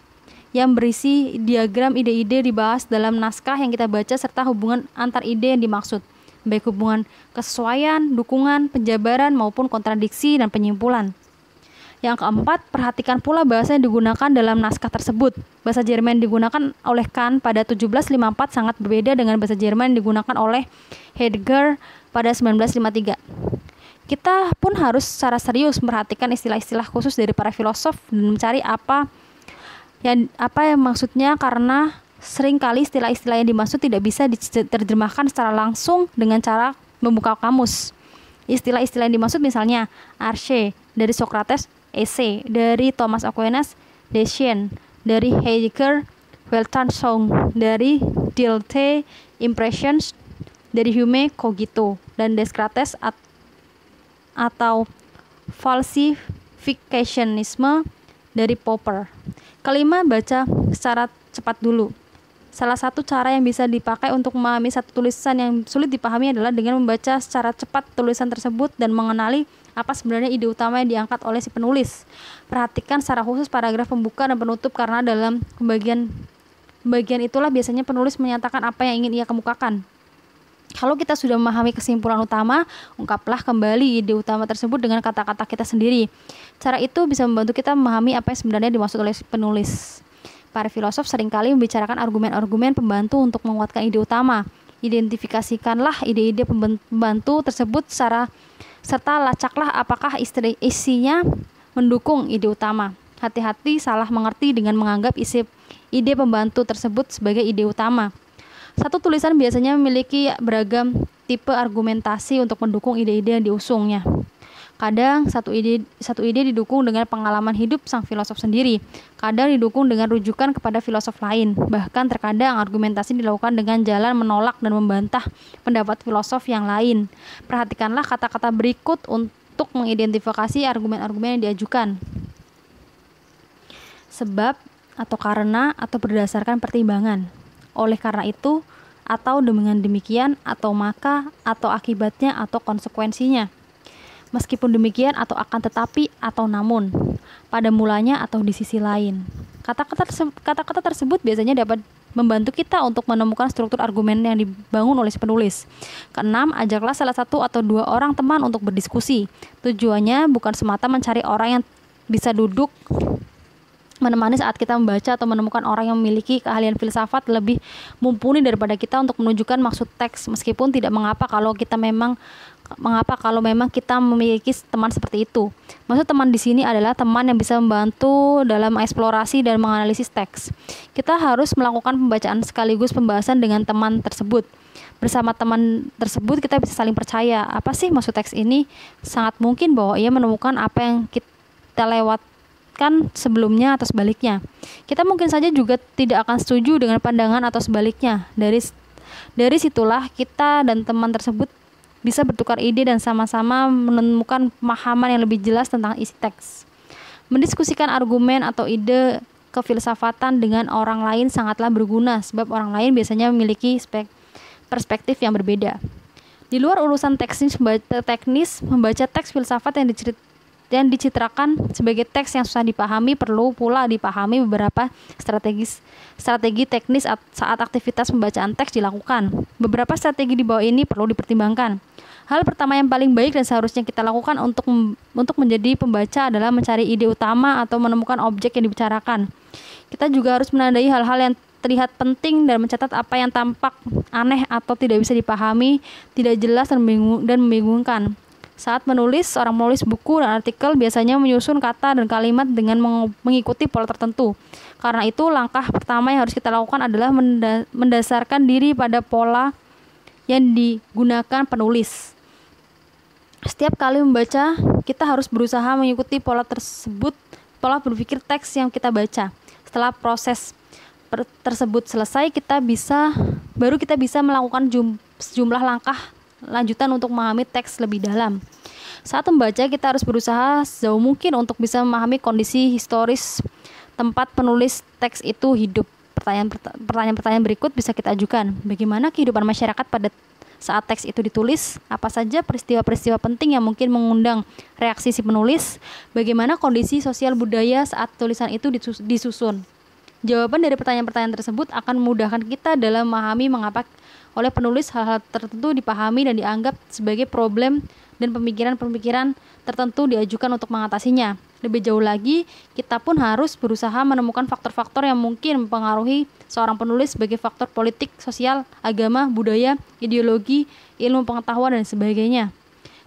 yang berisi diagram ide-ide dibahas dalam naskah yang kita baca serta hubungan antar ide yang dimaksud baik hubungan kesesuaian, dukungan, penjabaran maupun kontradiksi dan penyimpulan. Yang keempat, perhatikan pula bahasa yang digunakan dalam naskah tersebut. Bahasa Jerman digunakan oleh Kant pada 1754 sangat berbeda dengan bahasa Jerman yang digunakan oleh Heidegger pada 1953. Kita pun harus secara serius memperhatikan istilah-istilah khusus dari para filosof dan mencari apa yang apa yang maksudnya karena seringkali istilah-istilah yang dimaksud tidak bisa diterjemahkan secara langsung dengan cara membuka kamus. Istilah-istilah yang dimaksud misalnya Arche dari Socrates, ec dari Thomas Aquinas, Deschien dari Heidegger, Weltan Song dari Dilthe, Impressions dari Hume Cogito dan Descartes at atau falsificationisme dari Popper. Kelima, baca secara cepat dulu. Salah satu cara yang bisa dipakai untuk memahami satu tulisan yang sulit dipahami adalah dengan membaca secara cepat tulisan tersebut dan mengenali apa sebenarnya ide utama yang diangkat oleh si penulis. Perhatikan secara khusus paragraf pembuka dan penutup karena dalam bagian bagian itulah biasanya penulis menyatakan apa yang ingin ia kemukakan. Kalau kita sudah memahami kesimpulan utama, ungkaplah kembali ide utama tersebut dengan kata-kata kita sendiri. Cara itu bisa membantu kita memahami apa yang sebenarnya dimaksud oleh penulis. Para filosof seringkali membicarakan argumen-argumen pembantu untuk menguatkan ide utama. Identifikasikanlah ide-ide pembantu tersebut secara serta lacaklah apakah istri, isinya mendukung ide utama. Hati-hati salah mengerti dengan menganggap isi ide pembantu tersebut sebagai ide utama. Satu tulisan biasanya memiliki beragam tipe argumentasi untuk mendukung ide-ide yang diusungnya. Kadang satu ide satu ide didukung dengan pengalaman hidup sang filosof sendiri, kadang didukung dengan rujukan kepada filosof lain. Bahkan terkadang argumentasi dilakukan dengan jalan menolak dan membantah pendapat filosof yang lain. Perhatikanlah kata-kata berikut untuk mengidentifikasi argumen-argumen yang diajukan. Sebab atau karena atau berdasarkan pertimbangan. Oleh karena itu, atau dengan demikian, atau maka, atau akibatnya, atau konsekuensinya. Meskipun demikian atau akan tetapi atau namun, pada mulanya atau di sisi lain. Kata-kata kata-kata tersebut biasanya dapat membantu kita untuk menemukan struktur argumen yang dibangun oleh penulis. Keenam, ajaklah salah satu atau dua orang teman untuk berdiskusi. Tujuannya bukan semata mencari orang yang bisa duduk menemani saat kita membaca atau menemukan orang yang memiliki keahlian filsafat lebih mumpuni daripada kita untuk menunjukkan maksud teks meskipun tidak mengapa kalau kita memang Mengapa kalau memang kita memiliki teman seperti itu? Maksud teman di sini adalah teman yang bisa membantu dalam eksplorasi dan menganalisis teks. Kita harus melakukan pembacaan sekaligus pembahasan dengan teman tersebut. Bersama teman tersebut kita bisa saling percaya. Apa sih maksud teks ini? Sangat mungkin bahwa ia menemukan apa yang kita lewat kan sebelumnya atau sebaliknya. Kita mungkin saja juga tidak akan setuju dengan pandangan atau sebaliknya. Dari dari situlah kita dan teman tersebut bisa bertukar ide dan sama-sama menemukan pemahaman yang lebih jelas tentang isi teks. Mendiskusikan argumen atau ide kefilsafatan dengan orang lain sangatlah berguna sebab orang lain biasanya memiliki perspektif yang berbeda. Di luar urusan teknis, membaca, teknis membaca teks filsafat yang, dicerit, dan dicitrakan sebagai teks yang susah dipahami perlu pula dipahami beberapa strategis strategi teknis saat aktivitas pembacaan teks dilakukan. Beberapa strategi di bawah ini perlu dipertimbangkan. Hal pertama yang paling baik dan seharusnya kita lakukan untuk untuk menjadi pembaca adalah mencari ide utama atau menemukan objek yang dibicarakan. Kita juga harus menandai hal-hal yang terlihat penting dan mencatat apa yang tampak aneh atau tidak bisa dipahami, tidak jelas dan, membingung, dan membingungkan. Saat menulis, orang menulis buku dan artikel biasanya menyusun kata dan kalimat dengan mengikuti pola tertentu. Karena itu, langkah pertama yang harus kita lakukan adalah mendasarkan diri pada pola yang digunakan penulis. Setiap kali membaca, kita harus berusaha mengikuti pola tersebut, pola berpikir teks yang kita baca. Setelah proses tersebut selesai, kita bisa baru kita bisa melakukan jum, sejumlah langkah lanjutan untuk memahami teks lebih dalam. Saat membaca, kita harus berusaha sejauh mungkin untuk bisa memahami kondisi historis tempat penulis teks itu hidup. Pertanyaan-pertanyaan berikut bisa kita ajukan. Bagaimana kehidupan masyarakat pada saat teks itu ditulis, apa saja peristiwa-peristiwa penting yang mungkin mengundang reaksi si penulis, bagaimana kondisi sosial budaya saat tulisan itu disusun. Jawaban dari pertanyaan-pertanyaan tersebut akan memudahkan kita dalam memahami mengapa oleh penulis hal-hal tertentu dipahami dan dianggap sebagai problem dan pemikiran-pemikiran tertentu diajukan untuk mengatasinya lebih jauh lagi, kita pun harus berusaha menemukan faktor-faktor yang mungkin mempengaruhi seorang penulis sebagai faktor politik, sosial, agama, budaya, ideologi, ilmu pengetahuan, dan sebagainya.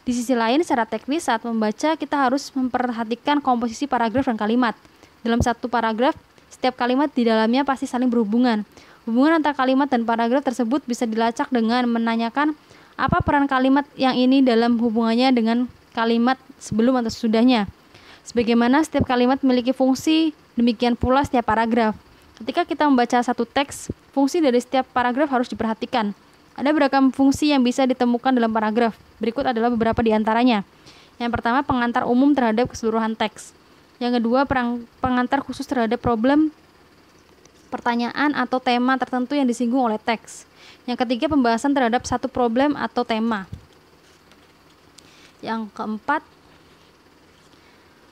Di sisi lain, secara teknis saat membaca kita harus memperhatikan komposisi paragraf dan kalimat. Dalam satu paragraf, setiap kalimat di dalamnya pasti saling berhubungan. Hubungan antara kalimat dan paragraf tersebut bisa dilacak dengan menanyakan apa peran kalimat yang ini dalam hubungannya dengan kalimat sebelum atau sesudahnya Sebagaimana setiap kalimat memiliki fungsi, demikian pula setiap paragraf. Ketika kita membaca satu teks, fungsi dari setiap paragraf harus diperhatikan. Ada beragam fungsi yang bisa ditemukan dalam paragraf. Berikut adalah beberapa di antaranya. Yang pertama, pengantar umum terhadap keseluruhan teks. Yang kedua, perang, pengantar khusus terhadap problem, pertanyaan, atau tema tertentu yang disinggung oleh teks. Yang ketiga, pembahasan terhadap satu problem atau tema. Yang keempat,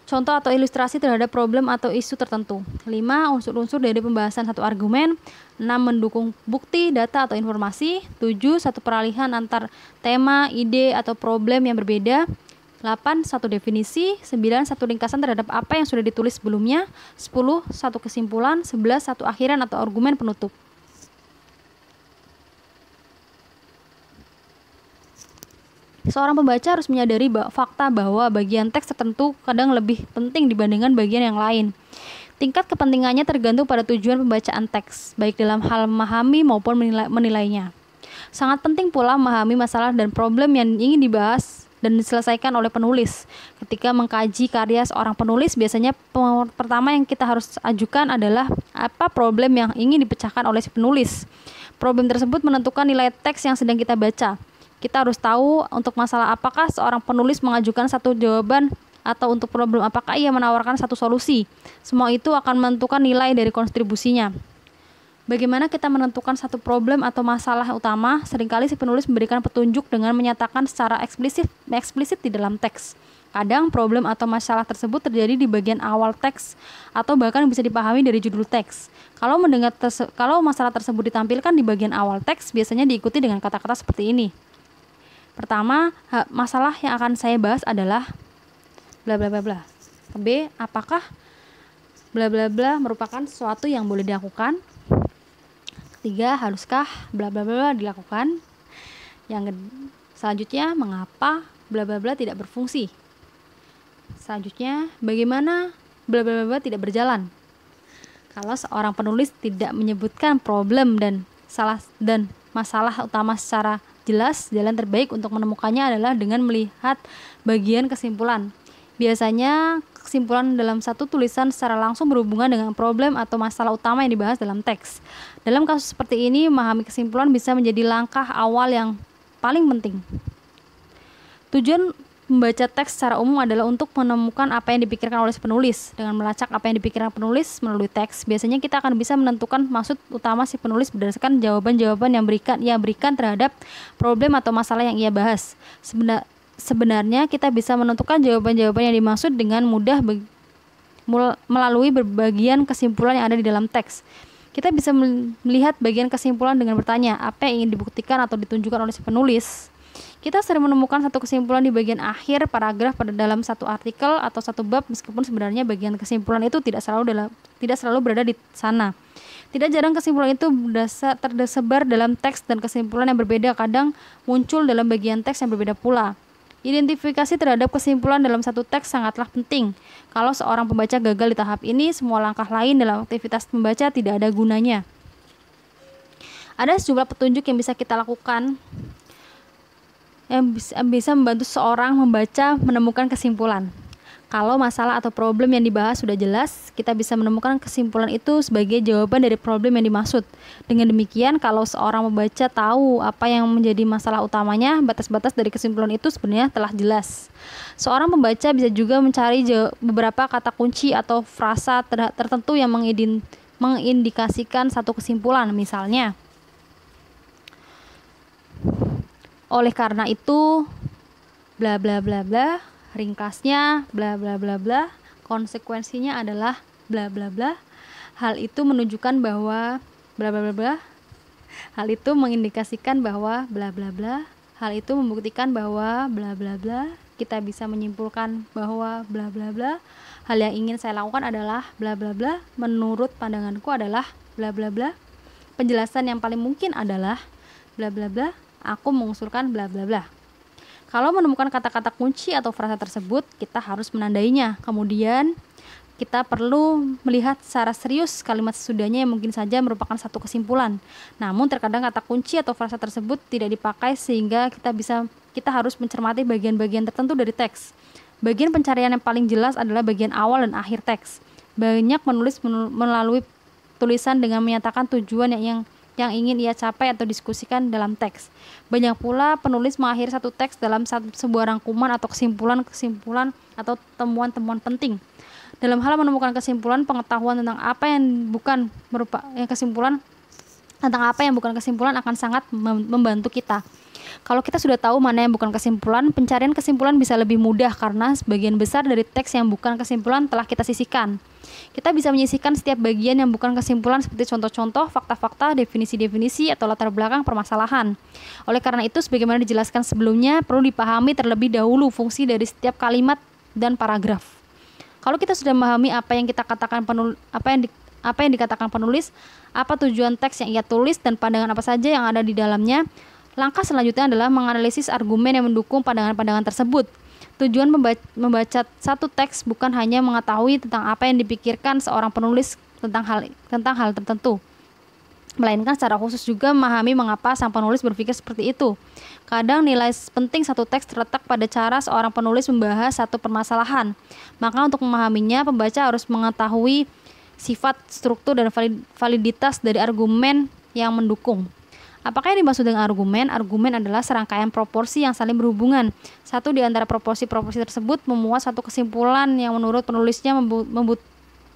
contoh atau ilustrasi terhadap problem atau isu tertentu. Lima, Unsur-unsur dari pembahasan satu argumen. Enam, Mendukung bukti, data, atau informasi. Tujuh, Satu peralihan antar tema, ide, atau problem yang berbeda. 8. Satu definisi 9. Satu ringkasan terhadap apa yang sudah ditulis sebelumnya 10. Satu kesimpulan 11. Satu akhiran atau argumen penutup seorang pembaca harus menyadari fakta bahwa bagian teks tertentu kadang lebih penting dibandingkan bagian yang lain. Tingkat kepentingannya tergantung pada tujuan pembacaan teks, baik dalam hal memahami maupun menilai menilainya. Sangat penting pula memahami masalah dan problem yang ingin dibahas dan diselesaikan oleh penulis. Ketika mengkaji karya seorang penulis, biasanya pertama yang kita harus ajukan adalah apa problem yang ingin dipecahkan oleh si penulis. Problem tersebut menentukan nilai teks yang sedang kita baca kita harus tahu untuk masalah apakah seorang penulis mengajukan satu jawaban atau untuk problem apakah ia menawarkan satu solusi. Semua itu akan menentukan nilai dari kontribusinya. Bagaimana kita menentukan satu problem atau masalah utama, seringkali si penulis memberikan petunjuk dengan menyatakan secara eksplisit, eksplisit di dalam teks. Kadang problem atau masalah tersebut terjadi di bagian awal teks atau bahkan bisa dipahami dari judul teks. Kalau mendengar kalau masalah tersebut ditampilkan di bagian awal teks, biasanya diikuti dengan kata-kata seperti ini. Pertama, masalah yang akan saya bahas adalah bla bla bla bla. B, apakah bla bla bla merupakan sesuatu yang boleh dilakukan? Ketiga, haruskah bla bla bla dilakukan? Yang selanjutnya, mengapa bla bla bla tidak berfungsi? Selanjutnya, bagaimana bla bla bla tidak berjalan? Kalau seorang penulis tidak menyebutkan problem dan salah dan masalah utama secara jelas jalan terbaik untuk menemukannya adalah dengan melihat bagian kesimpulan. Biasanya kesimpulan dalam satu tulisan secara langsung berhubungan dengan problem atau masalah utama yang dibahas dalam teks. Dalam kasus seperti ini, memahami kesimpulan bisa menjadi langkah awal yang paling penting. Tujuan membaca teks secara umum adalah untuk menemukan apa yang dipikirkan oleh penulis. Dengan melacak apa yang dipikirkan penulis melalui teks, biasanya kita akan bisa menentukan maksud utama si penulis berdasarkan jawaban-jawaban yang berikan ia berikan terhadap problem atau masalah yang ia bahas. Sebenar, sebenarnya kita bisa menentukan jawaban-jawaban yang dimaksud dengan mudah be, mul, melalui berbagian kesimpulan yang ada di dalam teks kita bisa melihat bagian kesimpulan dengan bertanya apa yang ingin dibuktikan atau ditunjukkan oleh si penulis. Kita sering menemukan satu kesimpulan di bagian akhir paragraf pada dalam satu artikel atau satu bab meskipun sebenarnya bagian kesimpulan itu tidak selalu dalam tidak selalu berada di sana. Tidak jarang kesimpulan itu berdasar, terdesebar dalam teks dan kesimpulan yang berbeda kadang muncul dalam bagian teks yang berbeda pula. Identifikasi terhadap kesimpulan dalam satu teks sangatlah penting. Kalau seorang pembaca gagal di tahap ini, semua langkah lain dalam aktivitas membaca tidak ada gunanya. Ada sejumlah petunjuk yang bisa kita lakukan yang bisa membantu seorang membaca menemukan kesimpulan. Kalau masalah atau problem yang dibahas sudah jelas, kita bisa menemukan kesimpulan itu sebagai jawaban dari problem yang dimaksud. Dengan demikian, kalau seorang membaca tahu apa yang menjadi masalah utamanya, batas-batas dari kesimpulan itu sebenarnya telah jelas. Seorang pembaca bisa juga mencari beberapa kata kunci atau frasa ter tertentu yang mengindikasikan satu kesimpulan, misalnya oleh karena itu bla bla bla bla ringkasnya bla bla bla bla konsekuensinya adalah bla bla bla hal itu menunjukkan bahwa bla bla bla bla hal itu mengindikasikan bahwa bla bla bla hal itu membuktikan bahwa bla bla bla kita bisa menyimpulkan bahwa bla bla bla hal yang ingin saya lakukan adalah bla bla bla menurut pandanganku adalah bla bla bla penjelasan yang paling mungkin adalah bla bla bla aku mengusulkan bla bla bla. Kalau menemukan kata-kata kunci atau frasa tersebut, kita harus menandainya. Kemudian kita perlu melihat secara serius kalimat sesudahnya yang mungkin saja merupakan satu kesimpulan. Namun terkadang kata kunci atau frasa tersebut tidak dipakai sehingga kita bisa kita harus mencermati bagian-bagian tertentu dari teks. Bagian pencarian yang paling jelas adalah bagian awal dan akhir teks. Banyak menulis melalui tulisan dengan menyatakan tujuan yang, yang yang ingin ia capai atau diskusikan dalam teks. Banyak pula penulis mengakhiri satu teks dalam satu, sebuah rangkuman atau kesimpulan-kesimpulan atau temuan-temuan penting. Dalam hal menemukan kesimpulan pengetahuan tentang apa yang bukan merupakan yang eh, kesimpulan tentang apa yang bukan kesimpulan akan sangat membantu kita. Kalau kita sudah tahu mana yang bukan kesimpulan, pencarian kesimpulan bisa lebih mudah karena sebagian besar dari teks yang bukan kesimpulan telah kita sisihkan. Kita bisa menyisihkan setiap bagian yang bukan kesimpulan seperti contoh-contoh, fakta-fakta, definisi-definisi, atau latar belakang permasalahan. Oleh karena itu, sebagaimana dijelaskan sebelumnya, perlu dipahami terlebih dahulu fungsi dari setiap kalimat dan paragraf. Kalau kita sudah memahami apa yang kita katakan penul apa yang di, apa yang dikatakan penulis, apa tujuan teks yang ia tulis dan pandangan apa saja yang ada di dalamnya, langkah selanjutnya adalah menganalisis argumen yang mendukung pandangan-pandangan tersebut. Tujuan membaca, membaca satu teks bukan hanya mengetahui tentang apa yang dipikirkan seorang penulis tentang hal tentang hal tertentu, melainkan secara khusus juga memahami mengapa sang penulis berpikir seperti itu. Kadang nilai penting satu teks terletak pada cara seorang penulis membahas satu permasalahan. Maka untuk memahaminya, pembaca harus mengetahui sifat, struktur, dan validitas dari argumen yang mendukung. Apakah yang dimaksud dengan argumen? Argumen adalah serangkaian proporsi yang saling berhubungan. Satu di antara proporsi-proporsi tersebut memuat satu kesimpulan yang menurut penulisnya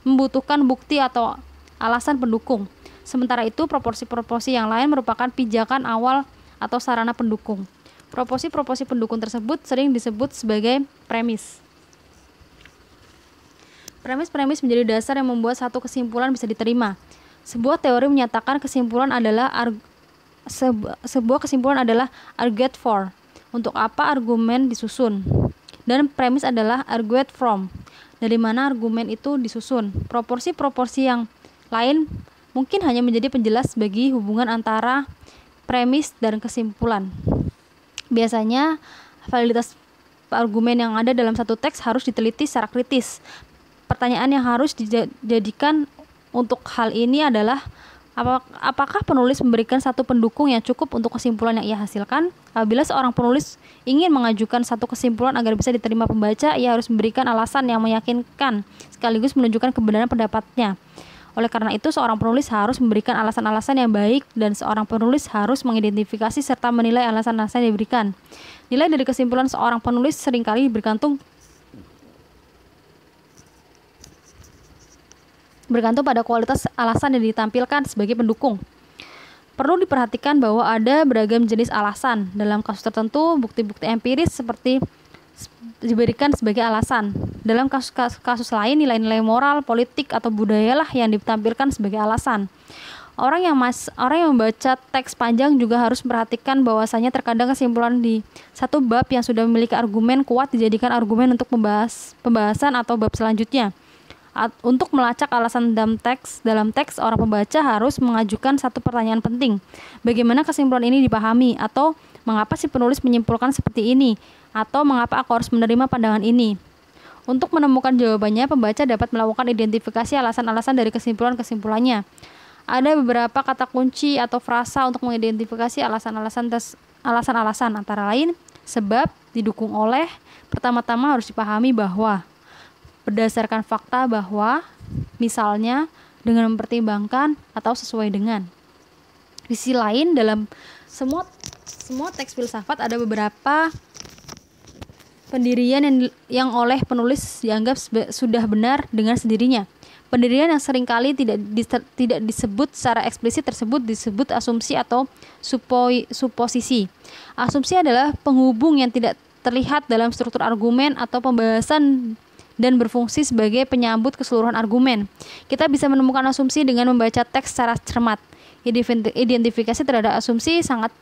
membutuhkan bukti atau alasan pendukung. Sementara itu, proporsi-proporsi yang lain merupakan pijakan awal atau sarana pendukung. Proporsi-proporsi pendukung tersebut sering disebut sebagai premis. Premis-premis menjadi dasar yang membuat satu kesimpulan bisa diterima. Sebuah teori menyatakan kesimpulan adalah sebu sebuah kesimpulan adalah argued for. Untuk apa argumen disusun? Dan premis adalah argued from. Dari mana argumen itu disusun? Proporsi-proporsi yang lain mungkin hanya menjadi penjelas bagi hubungan antara premis dan kesimpulan. Biasanya validitas argumen yang ada dalam satu teks harus diteliti secara kritis. Pertanyaan yang harus dijadikan untuk hal ini adalah Apakah penulis memberikan satu pendukung yang cukup untuk kesimpulan yang ia hasilkan? Apabila seorang penulis ingin mengajukan satu kesimpulan agar bisa diterima pembaca, ia harus memberikan alasan yang meyakinkan sekaligus menunjukkan kebenaran pendapatnya. Oleh karena itu, seorang penulis harus memberikan alasan-alasan yang baik dan seorang penulis harus mengidentifikasi serta menilai alasan-alasan yang diberikan. Nilai dari kesimpulan seorang penulis seringkali bergantung bergantung pada kualitas alasan yang ditampilkan sebagai pendukung. Perlu diperhatikan bahwa ada beragam jenis alasan. Dalam kasus tertentu, bukti-bukti empiris seperti diberikan sebagai alasan. Dalam kasus-kasus lain, nilai-nilai moral, politik, atau budayalah yang ditampilkan sebagai alasan. Orang yang mas, orang yang membaca teks panjang juga harus perhatikan bahwasanya terkadang kesimpulan di satu bab yang sudah memiliki argumen kuat dijadikan argumen untuk pembahas pembahasan atau bab selanjutnya. At, untuk melacak alasan dalam teks, dalam teks orang pembaca harus mengajukan satu pertanyaan penting. Bagaimana kesimpulan ini dipahami atau mengapa si penulis menyimpulkan seperti ini atau mengapa aku harus menerima pandangan ini? Untuk menemukan jawabannya, pembaca dapat melakukan identifikasi alasan-alasan dari kesimpulan-kesimpulannya. Ada beberapa kata kunci atau frasa untuk mengidentifikasi alasan-alasan alasan-alasan antara lain sebab didukung oleh pertama-tama harus dipahami bahwa berdasarkan fakta bahwa misalnya dengan mempertimbangkan atau sesuai dengan. Di sisi lain dalam semua semua teks filsafat ada beberapa pendirian yang, yang oleh penulis dianggap sudah benar dengan sendirinya. Pendirian yang seringkali tidak di, tidak disebut secara eksplisit tersebut disebut asumsi atau supoi, suposisi. Asumsi adalah penghubung yang tidak terlihat dalam struktur argumen atau pembahasan dan berfungsi sebagai penyambut keseluruhan argumen. Kita bisa menemukan asumsi dengan membaca teks secara cermat. Identifikasi terhadap asumsi sangat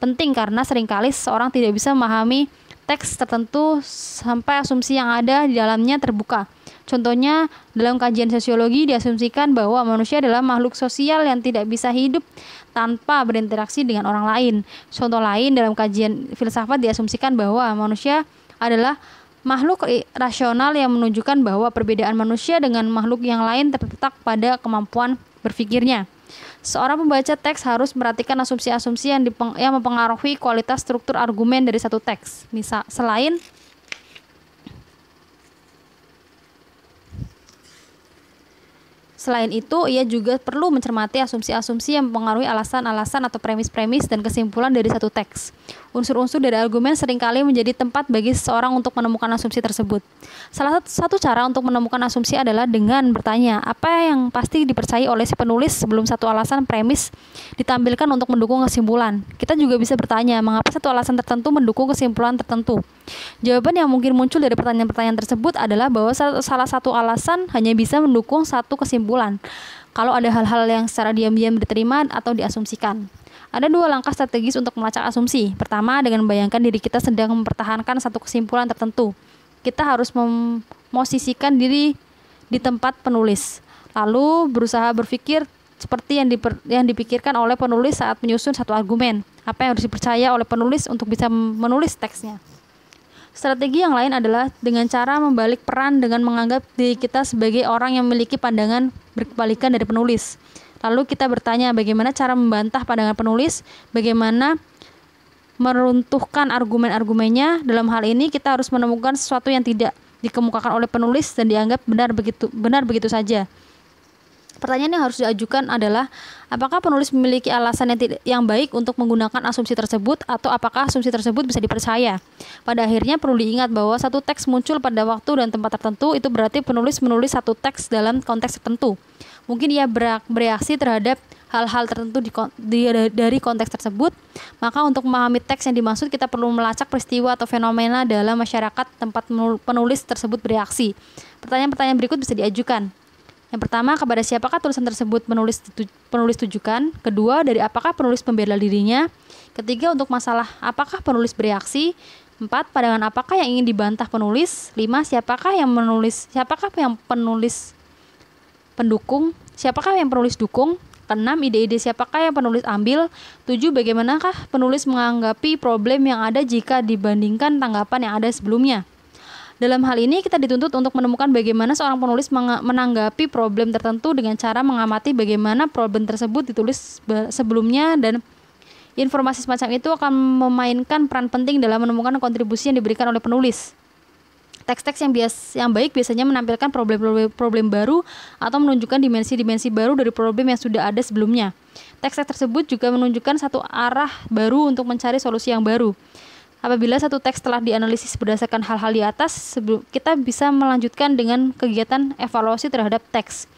penting karena seringkali seorang tidak bisa memahami teks tertentu sampai asumsi yang ada di dalamnya terbuka. Contohnya, dalam kajian sosiologi diasumsikan bahwa manusia adalah makhluk sosial yang tidak bisa hidup tanpa berinteraksi dengan orang lain. Contoh lain, dalam kajian filsafat diasumsikan bahwa manusia adalah makhluk rasional yang menunjukkan bahwa perbedaan manusia dengan makhluk yang lain terletak pada kemampuan berpikirnya. Seorang pembaca teks harus memperhatikan asumsi-asumsi yang, yang mempengaruhi kualitas struktur argumen dari satu teks. Misal, selain Selain itu, ia juga perlu mencermati asumsi-asumsi yang mempengaruhi alasan-alasan atau premis-premis dan kesimpulan dari satu teks. Unsur-unsur dari argumen seringkali menjadi tempat bagi seseorang untuk menemukan asumsi tersebut. Salah satu cara untuk menemukan asumsi adalah dengan bertanya, apa yang pasti dipercayai oleh si penulis sebelum satu alasan premis ditampilkan untuk mendukung kesimpulan. Kita juga bisa bertanya, mengapa satu alasan tertentu mendukung kesimpulan tertentu? Jawaban yang mungkin muncul dari pertanyaan-pertanyaan tersebut adalah bahwa salah satu alasan hanya bisa mendukung satu kesimpulan. Kalau ada hal-hal yang secara diam-diam diterima atau diasumsikan. Ada dua langkah strategis untuk melacak asumsi. Pertama, dengan membayangkan diri kita sedang mempertahankan satu kesimpulan tertentu. Kita harus memosisikan diri di tempat penulis. Lalu berusaha berpikir seperti yang, diper, yang dipikirkan oleh penulis saat menyusun satu argumen. Apa yang harus dipercaya oleh penulis untuk bisa menulis teksnya. Strategi yang lain adalah dengan cara membalik peran dengan menganggap diri kita sebagai orang yang memiliki pandangan berkebalikan dari penulis. Lalu kita bertanya bagaimana cara membantah pandangan penulis, bagaimana meruntuhkan argumen-argumennya. Dalam hal ini kita harus menemukan sesuatu yang tidak dikemukakan oleh penulis dan dianggap benar begitu benar begitu saja. Pertanyaan yang harus diajukan adalah apakah penulis memiliki alasan yang tidak yang baik untuk menggunakan asumsi tersebut atau apakah asumsi tersebut bisa dipercaya. Pada akhirnya perlu diingat bahwa satu teks muncul pada waktu dan tempat tertentu itu berarti penulis menulis satu teks dalam konteks tertentu mungkin ia bereaksi terhadap hal-hal tertentu di, di, dari konteks tersebut, maka untuk memahami teks yang dimaksud kita perlu melacak peristiwa atau fenomena dalam masyarakat tempat penulis tersebut bereaksi. Pertanyaan-pertanyaan berikut bisa diajukan. Yang pertama, kepada siapakah tulisan tersebut penulis penulis tujukan? Kedua, dari apakah penulis pembela dirinya? Ketiga, untuk masalah apakah penulis bereaksi? Empat, pandangan apakah yang ingin dibantah penulis? Lima, siapakah yang menulis? Siapakah yang penulis pendukung, siapakah yang penulis dukung? Keenam, ide-ide siapakah yang penulis ambil? Tujuh, bagaimanakah penulis menganggapi problem yang ada jika dibandingkan tanggapan yang ada sebelumnya? Dalam hal ini, kita dituntut untuk menemukan bagaimana seorang penulis menanggapi problem tertentu dengan cara mengamati bagaimana problem tersebut ditulis sebelumnya dan informasi semacam itu akan memainkan peran penting dalam menemukan kontribusi yang diberikan oleh penulis. Teks-teks yang bias yang baik biasanya menampilkan problem-problem problem baru atau menunjukkan dimensi-dimensi baru dari problem yang sudah ada sebelumnya. Teks-teks tersebut juga menunjukkan satu arah baru untuk mencari solusi yang baru. Apabila satu teks telah dianalisis berdasarkan hal-hal di atas, kita bisa melanjutkan dengan kegiatan evaluasi terhadap teks.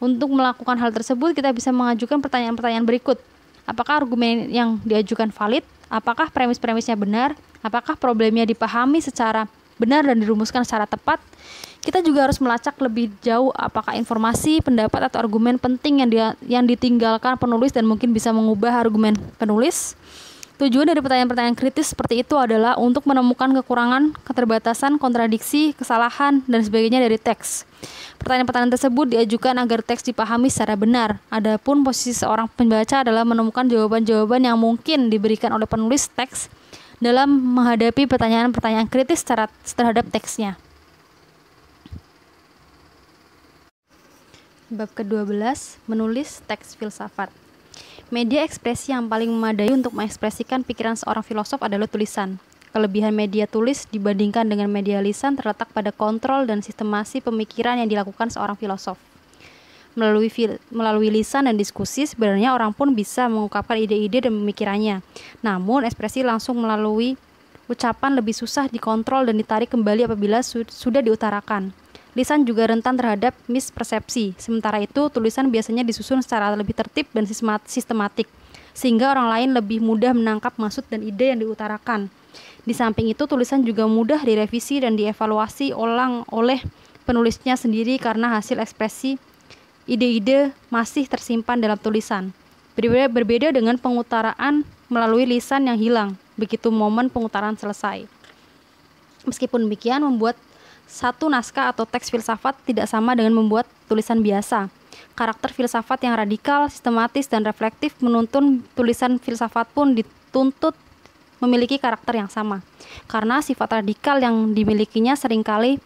Untuk melakukan hal tersebut, kita bisa mengajukan pertanyaan-pertanyaan berikut. Apakah argumen yang diajukan valid? Apakah premis-premisnya benar? Apakah problemnya dipahami secara benar dan dirumuskan secara tepat, kita juga harus melacak lebih jauh apakah informasi, pendapat atau argumen penting yang dia, yang ditinggalkan penulis dan mungkin bisa mengubah argumen penulis. Tujuan dari pertanyaan-pertanyaan kritis seperti itu adalah untuk menemukan kekurangan, keterbatasan, kontradiksi, kesalahan, dan sebagainya dari teks. Pertanyaan-pertanyaan tersebut diajukan agar teks dipahami secara benar. Adapun posisi seorang pembaca adalah menemukan jawaban-jawaban yang mungkin diberikan oleh penulis teks dalam menghadapi pertanyaan-pertanyaan kritis terhadap teksnya. Bab ke-12, menulis teks filsafat. Media ekspresi yang paling memadai untuk mengekspresikan pikiran seorang filosof adalah tulisan. Kelebihan media tulis dibandingkan dengan media lisan terletak pada kontrol dan sistemasi pemikiran yang dilakukan seorang filosof. Melalui melalui lisan dan diskusi sebenarnya orang pun bisa mengungkapkan ide-ide dan pemikirannya. Namun ekspresi langsung melalui ucapan lebih susah dikontrol dan ditarik kembali apabila su sudah diutarakan. Lisan juga rentan terhadap mispersepsi. Sementara itu, tulisan biasanya disusun secara lebih tertib dan sistematik, sehingga orang lain lebih mudah menangkap maksud dan ide yang diutarakan. Di samping itu, tulisan juga mudah direvisi dan dievaluasi ulang oleh penulisnya sendiri karena hasil ekspresi ide-ide masih tersimpan dalam tulisan. Berbeda, berbeda dengan pengutaraan melalui lisan yang hilang, begitu momen pengutaran selesai. Meskipun demikian, membuat satu naskah atau teks filsafat tidak sama dengan membuat tulisan biasa. Karakter filsafat yang radikal, sistematis, dan reflektif menuntun tulisan filsafat pun dituntut memiliki karakter yang sama. Karena sifat radikal yang dimilikinya seringkali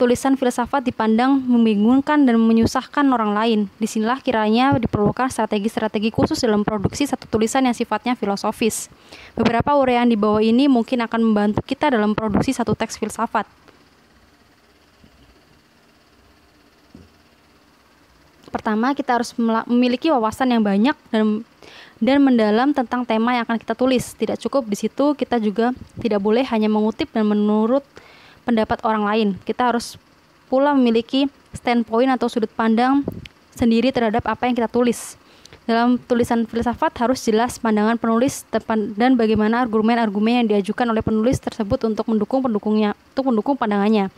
tulisan filsafat dipandang membingungkan dan menyusahkan orang lain. Disinilah kiranya diperlukan strategi-strategi khusus dalam produksi satu tulisan yang sifatnya filosofis. Beberapa uraian di bawah ini mungkin akan membantu kita dalam produksi satu teks filsafat. Pertama, kita harus memiliki wawasan yang banyak dan dan mendalam tentang tema yang akan kita tulis. Tidak cukup di situ, kita juga tidak boleh hanya mengutip dan menurut pendapat orang lain. Kita harus pula memiliki standpoint atau sudut pandang sendiri terhadap apa yang kita tulis. Dalam tulisan filsafat harus jelas pandangan penulis dan bagaimana argumen-argumen yang diajukan oleh penulis tersebut untuk mendukung pendukungnya, untuk mendukung pandangannya.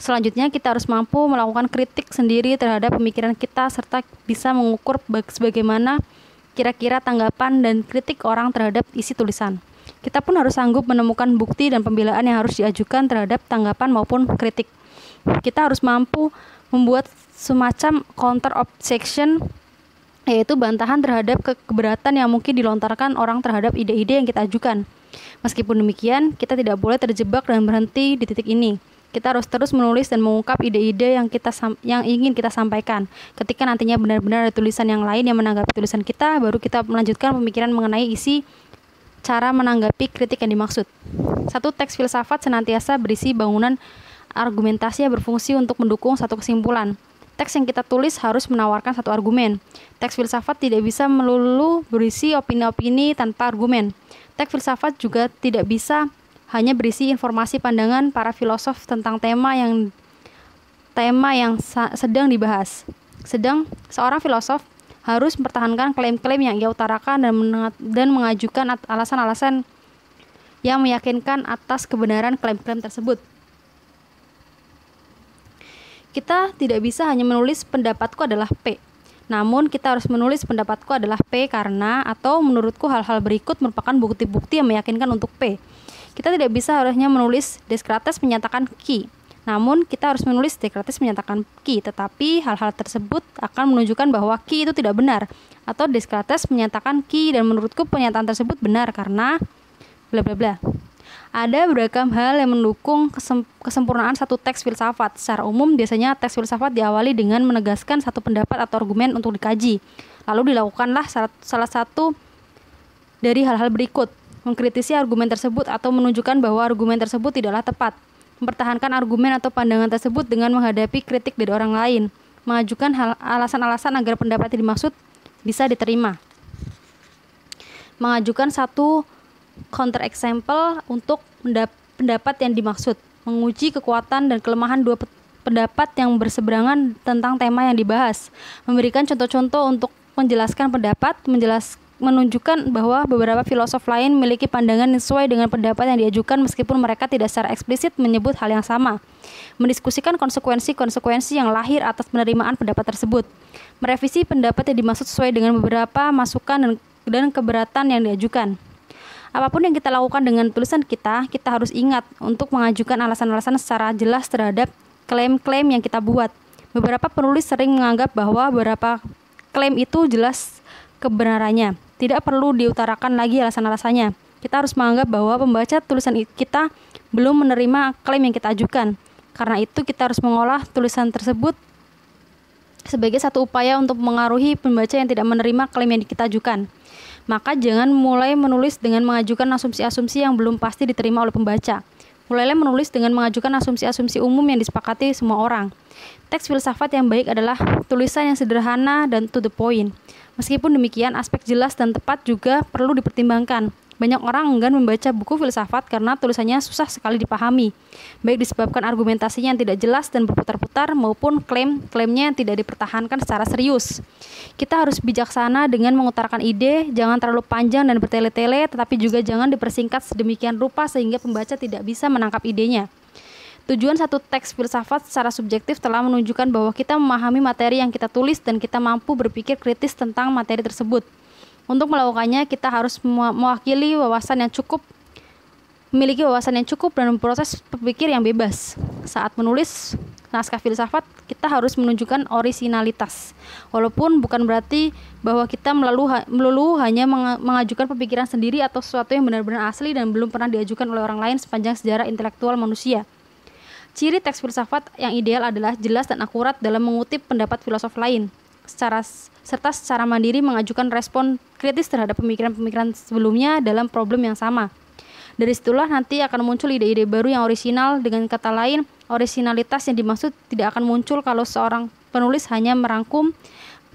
Selanjutnya kita harus mampu melakukan kritik sendiri terhadap pemikiran kita serta bisa mengukur bagaimana kira-kira tanggapan dan kritik orang terhadap isi tulisan. Kita pun harus sanggup menemukan bukti dan pembelaan yang harus diajukan terhadap tanggapan maupun kritik. Kita harus mampu membuat semacam counter objection yaitu bantahan terhadap keberatan yang mungkin dilontarkan orang terhadap ide-ide yang kita ajukan. Meskipun demikian, kita tidak boleh terjebak dan berhenti di titik ini. Kita harus terus menulis dan mengungkap ide-ide yang kita yang ingin kita sampaikan. Ketika nantinya benar-benar ada tulisan yang lain yang menanggapi tulisan kita, baru kita melanjutkan pemikiran mengenai isi cara menanggapi kritik yang dimaksud. Satu teks filsafat senantiasa berisi bangunan argumentasi yang berfungsi untuk mendukung satu kesimpulan. Teks yang kita tulis harus menawarkan satu argumen. Teks filsafat tidak bisa melulu berisi opini-opini tanpa argumen. Teks filsafat juga tidak bisa hanya berisi informasi pandangan para filosof tentang tema yang tema yang sedang dibahas. Sedang seorang filosof harus mempertahankan klaim-klaim yang ia utarakan dan, dan mengajukan alasan-alasan yang meyakinkan atas kebenaran klaim-klaim tersebut. Kita tidak bisa hanya menulis pendapatku adalah P. Namun kita harus menulis pendapatku adalah P karena atau menurutku hal-hal berikut merupakan bukti-bukti yang meyakinkan untuk P. Kita tidak bisa harusnya menulis Descartes menyatakan Q namun kita harus menulis Descartes menyatakan Ki, tetapi hal-hal tersebut akan menunjukkan bahwa Ki itu tidak benar atau Descartes menyatakan Ki dan menurutku pernyataan tersebut benar karena bla bla bla. Ada beragam hal yang mendukung kesempurnaan satu teks filsafat. Secara umum biasanya teks filsafat diawali dengan menegaskan satu pendapat atau argumen untuk dikaji. Lalu dilakukanlah salah satu dari hal-hal berikut mengkritisi argumen tersebut atau menunjukkan bahwa argumen tersebut tidaklah tepat mempertahankan argumen atau pandangan tersebut dengan menghadapi kritik dari orang lain, mengajukan alasan-alasan agar pendapat yang dimaksud bisa diterima. Mengajukan satu counter example untuk pendapat yang dimaksud, menguji kekuatan dan kelemahan dua pendapat yang berseberangan tentang tema yang dibahas, memberikan contoh-contoh untuk menjelaskan pendapat, menjelaskan menunjukkan bahwa beberapa filosof lain memiliki pandangan yang sesuai dengan pendapat yang diajukan meskipun mereka tidak secara eksplisit menyebut hal yang sama. Mendiskusikan konsekuensi-konsekuensi yang lahir atas penerimaan pendapat tersebut. Merevisi pendapat yang dimaksud sesuai dengan beberapa masukan dan, dan keberatan yang diajukan. Apapun yang kita lakukan dengan tulisan kita, kita harus ingat untuk mengajukan alasan-alasan secara jelas terhadap klaim-klaim yang kita buat. Beberapa penulis sering menganggap bahwa beberapa klaim itu jelas kebenarannya tidak perlu diutarakan lagi alasan-alasannya. Kita harus menganggap bahwa pembaca tulisan kita belum menerima klaim yang kita ajukan. Karena itu kita harus mengolah tulisan tersebut sebagai satu upaya untuk mengaruhi pembaca yang tidak menerima klaim yang kita ajukan. Maka jangan mulai menulis dengan mengajukan asumsi-asumsi yang belum pasti diterima oleh pembaca. Mulailah menulis dengan mengajukan asumsi-asumsi umum yang disepakati semua orang. Teks filsafat yang baik adalah tulisan yang sederhana dan to the point. Meskipun demikian, aspek jelas dan tepat juga perlu dipertimbangkan. Banyak orang enggan membaca buku filsafat karena tulisannya susah sekali dipahami, baik disebabkan argumentasinya yang tidak jelas dan berputar-putar maupun klaim-klaimnya yang tidak dipertahankan secara serius. Kita harus bijaksana dengan mengutarakan ide, jangan terlalu panjang dan bertele-tele, tetapi juga jangan dipersingkat sedemikian rupa sehingga pembaca tidak bisa menangkap idenya. Tujuan satu teks filsafat secara subjektif telah menunjukkan bahwa kita memahami materi yang kita tulis dan kita mampu berpikir kritis tentang materi tersebut. Untuk melakukannya, kita harus mewakili wawasan yang cukup, memiliki wawasan yang cukup dan memproses berpikir yang bebas. Saat menulis naskah filsafat, kita harus menunjukkan orisinalitas. Walaupun bukan berarti bahwa kita melulu, melulu hanya mengajukan pemikiran sendiri atau sesuatu yang benar-benar asli dan belum pernah diajukan oleh orang lain sepanjang sejarah intelektual manusia. Ciri teks filsafat yang ideal adalah jelas dan akurat dalam mengutip pendapat filosof lain, secara serta secara mandiri mengajukan respon kritis terhadap pemikiran-pemikiran sebelumnya dalam problem yang sama. Dari situlah nanti akan muncul ide-ide baru yang orisinal. Dengan kata lain, orisinalitas yang dimaksud tidak akan muncul kalau seorang penulis hanya merangkum,